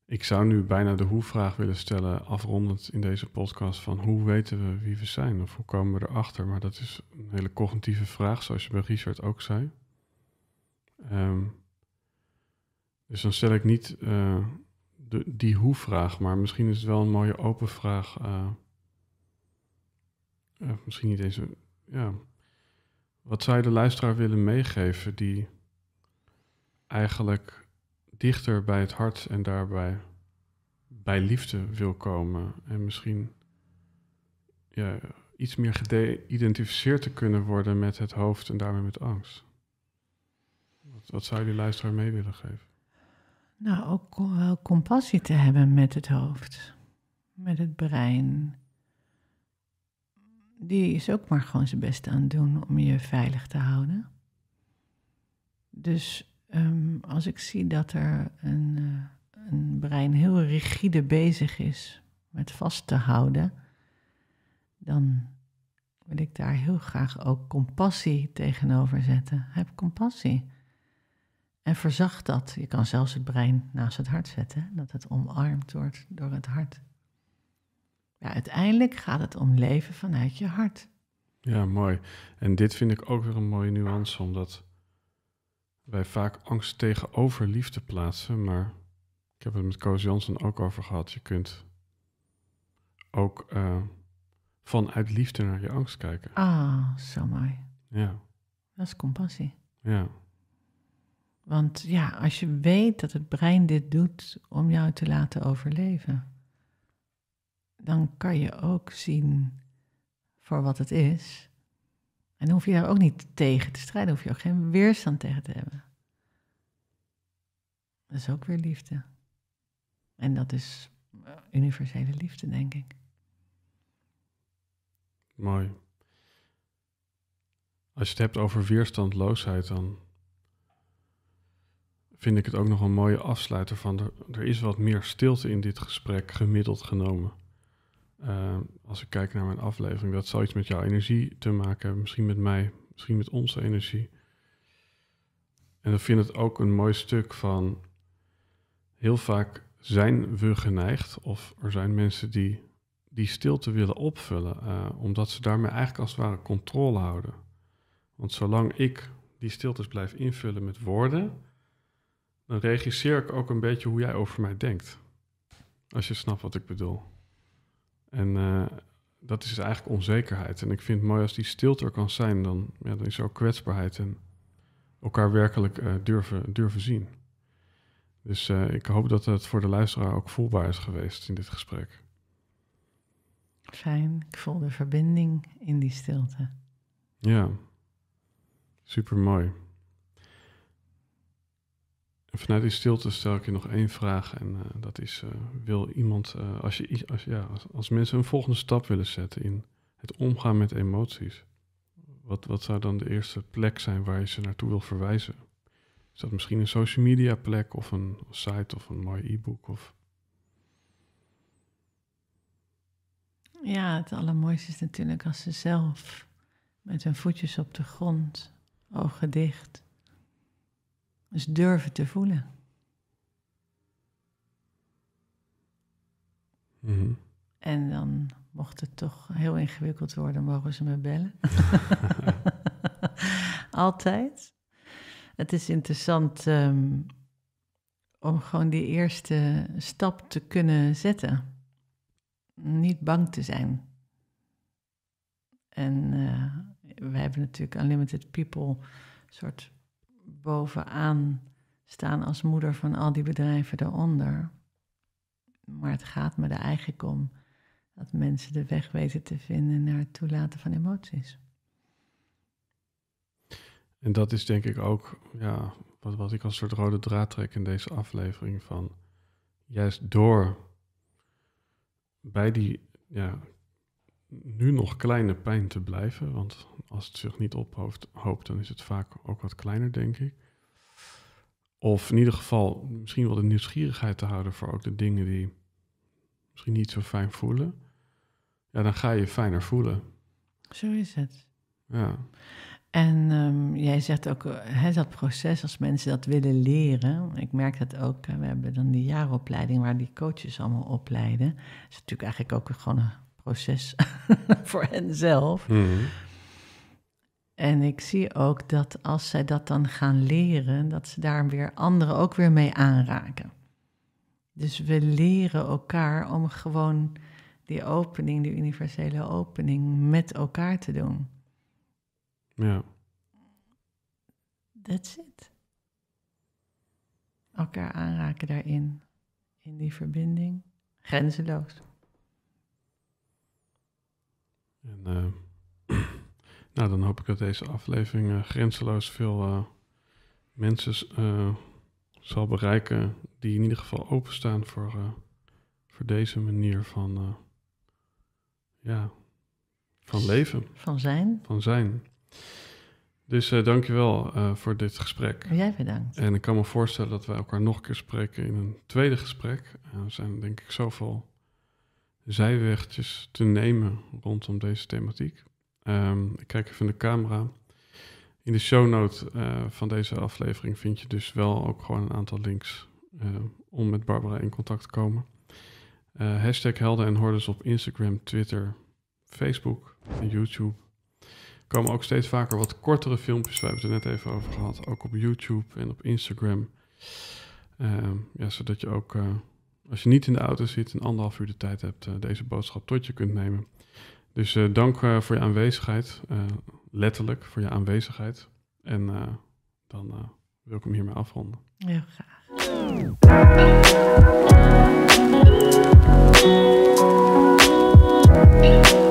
Ik zou nu bijna de hoe-vraag willen stellen, afrondend in deze podcast, van hoe weten we wie we zijn of hoe komen we erachter? Maar dat is een hele cognitieve vraag, zoals je bij Richard ook zei. Ehm, dus dan stel ik niet eh, de, die hoe-vraag, maar misschien is het wel een mooie open vraag. Eh, eh, misschien niet eens een ja. Wat zou je de luisteraar willen meegeven die eigenlijk dichter bij het hart en daarbij bij liefde wil komen en misschien ja, iets meer geïdentificeerd te kunnen worden met het hoofd en daarmee met angst? Wat, zou je die luisteraar mee willen geven? Nou, ook wel compassie te hebben met het hoofd, met het brein die is ook maar gewoon zijn best aan het doen om je veilig te houden. Dus ehm, als ik zie dat er een, eh, een brein heel rigide bezig is met vast te houden, dan wil ik daar heel graag ook compassie tegenover zetten. Heb compassie. En verzacht dat. Je kan zelfs het brein naast het hart zetten, dat het omarmd wordt door het hart ja, uiteindelijk gaat het om leven vanuit je hart. Ja, mooi. En dit vind ik ook weer een mooie nuance, omdat wij vaak angst tegenover liefde plaatsen. Maar ik heb het met Koos Jansen ook over gehad. Je kunt ook eh, vanuit liefde naar je angst kijken. Ah, zo mooi. Ja. Dat is compassie. Ja. Want ja, als je weet dat het brein dit doet om jou te laten overleven dan kan je ook zien voor wat het is. En dan hoef je daar ook niet tegen te strijden, hoef je ook geen weerstand tegen te hebben. Dat is ook weer liefde. En dat is eh, universele liefde, denk ik. Mooi. Als je het hebt over weerstandloosheid, dan vind ik het ook nog een mooie afsluiter van er is wat meer stilte in dit gesprek gemiddeld genomen. Ehm, als ik kijk naar mijn aflevering, dat zou iets met jouw energie te maken hebben. Misschien met mij, misschien met onze energie. En dan vind het ook een mooi stuk van heel vaak zijn we geneigd, of er zijn mensen die die stilte willen opvullen, eh, omdat ze daarmee eigenlijk als het ware controle houden. Want zolang ik die stiltes blijf invullen met woorden, dan regisseer ik ook een beetje hoe jij over mij denkt. Als je snapt wat ik bedoel. En eh, dat is eigenlijk onzekerheid. En ik vind het mooi als die stilte er kan zijn, dan, ja, dan is er ook kwetsbaarheid en elkaar werkelijk eh, durven, durven zien. Dus eh, ik hoop dat het voor de luisteraar ook voelbaar is geweest in dit gesprek. Fijn, ik voel de verbinding in die stilte. Ja, super mooi. En vanuit die stilte stel ik je nog één vraag. En eh, dat is: eh, wil iemand, eh, als, je, als, ja, als, als, mensen een volgende stap willen zetten in het omgaan met emoties, wat, wat zou dan de eerste plek zijn waar je ze naartoe wil verwijzen? Is dat misschien een social media plek of een site of een mooi e-book? Of... Ja, het allermooiste is natuurlijk als ze zelf met hun voetjes op de grond, ogen dicht dus durven te voelen. Mhm. En dan mocht het toch heel ingewikkeld worden, mogen ze me bellen. Altijd. Het is interessant ehm, om gewoon die eerste stap te kunnen zetten. Niet bang te zijn. En uh, we hebben natuurlijk Unlimited People, soort bovenaan staan als moeder van al die bedrijven daaronder. Maar het gaat me er eigenlijk om dat mensen de weg weten te vinden naar het toelaten van emoties. En dat is denk ik ook ja, wat, wat ik als soort rode draad trek in deze aflevering van juist door bij die ja, nu nog kleine pijn te blijven. Want als het zich niet ophoopt, dan is het vaak ook wat kleiner, denk ik. Of in ieder geval misschien wel de nieuwsgierigheid te houden voor ook de dingen die misschien niet zo fijn voelen. Ja, dan ga je fijner voelen. Zo is het. Ja. En ehm, jij zegt ook, eh, hè, dat proces, als mensen dat willen leren, ik merk dat ook, we hebben dan die jaaropleiding waar die coaches allemaal opleiden. Dat is natuurlijk eigenlijk ook gewoon een proces voor henzelf. Mm En ik zie ook dat als zij dat dan gaan leren, dat ze daar weer anderen ook weer mee aanraken. Dus we leren elkaar om gewoon die opening, die universele opening, met elkaar te doen. Ja. That's it. Elkaar aanraken daarin, in die verbinding. Grenzeloos. En uh, nou, dan hoop ik dat deze aflevering eh, grenzeloos veel eh, mensen zal bereiken die in ieder geval openstaan voor, voor deze manier van, ja, van leven. Van zijn. Van zijn. Dus uh, dankjewel uh, voor dit gesprek. Oh, jij bedankt. En ik kan me voorstellen dat wij elkaar nog een keer spreken in een tweede gesprek. Uh, er zijn denk ik zoveel zijwegjes te nemen rondom deze thematiek. Ehm, ik kijk even in de camera. In de show note eh, van deze aflevering vind je dus wel ook gewoon een aantal links eh, om met Barbara in contact te komen. Eh, hashtag Helden en Hordes op Instagram, Twitter, Facebook en YouTube. Er komen ook steeds vaker wat kortere filmpjes. We hebben het er net even over gehad. Ook op YouTube en op Instagram. Ehm, ja, zodat je ook als je niet in de auto zit en anderhalf uur de tijd hebt, eh, deze boodschap tot je kunt nemen. Dus eh, dank eh, voor je aanwezigheid, letterlijk voor je aanwezigheid. En dan wil ik hem hiermee afronden. Heel graag.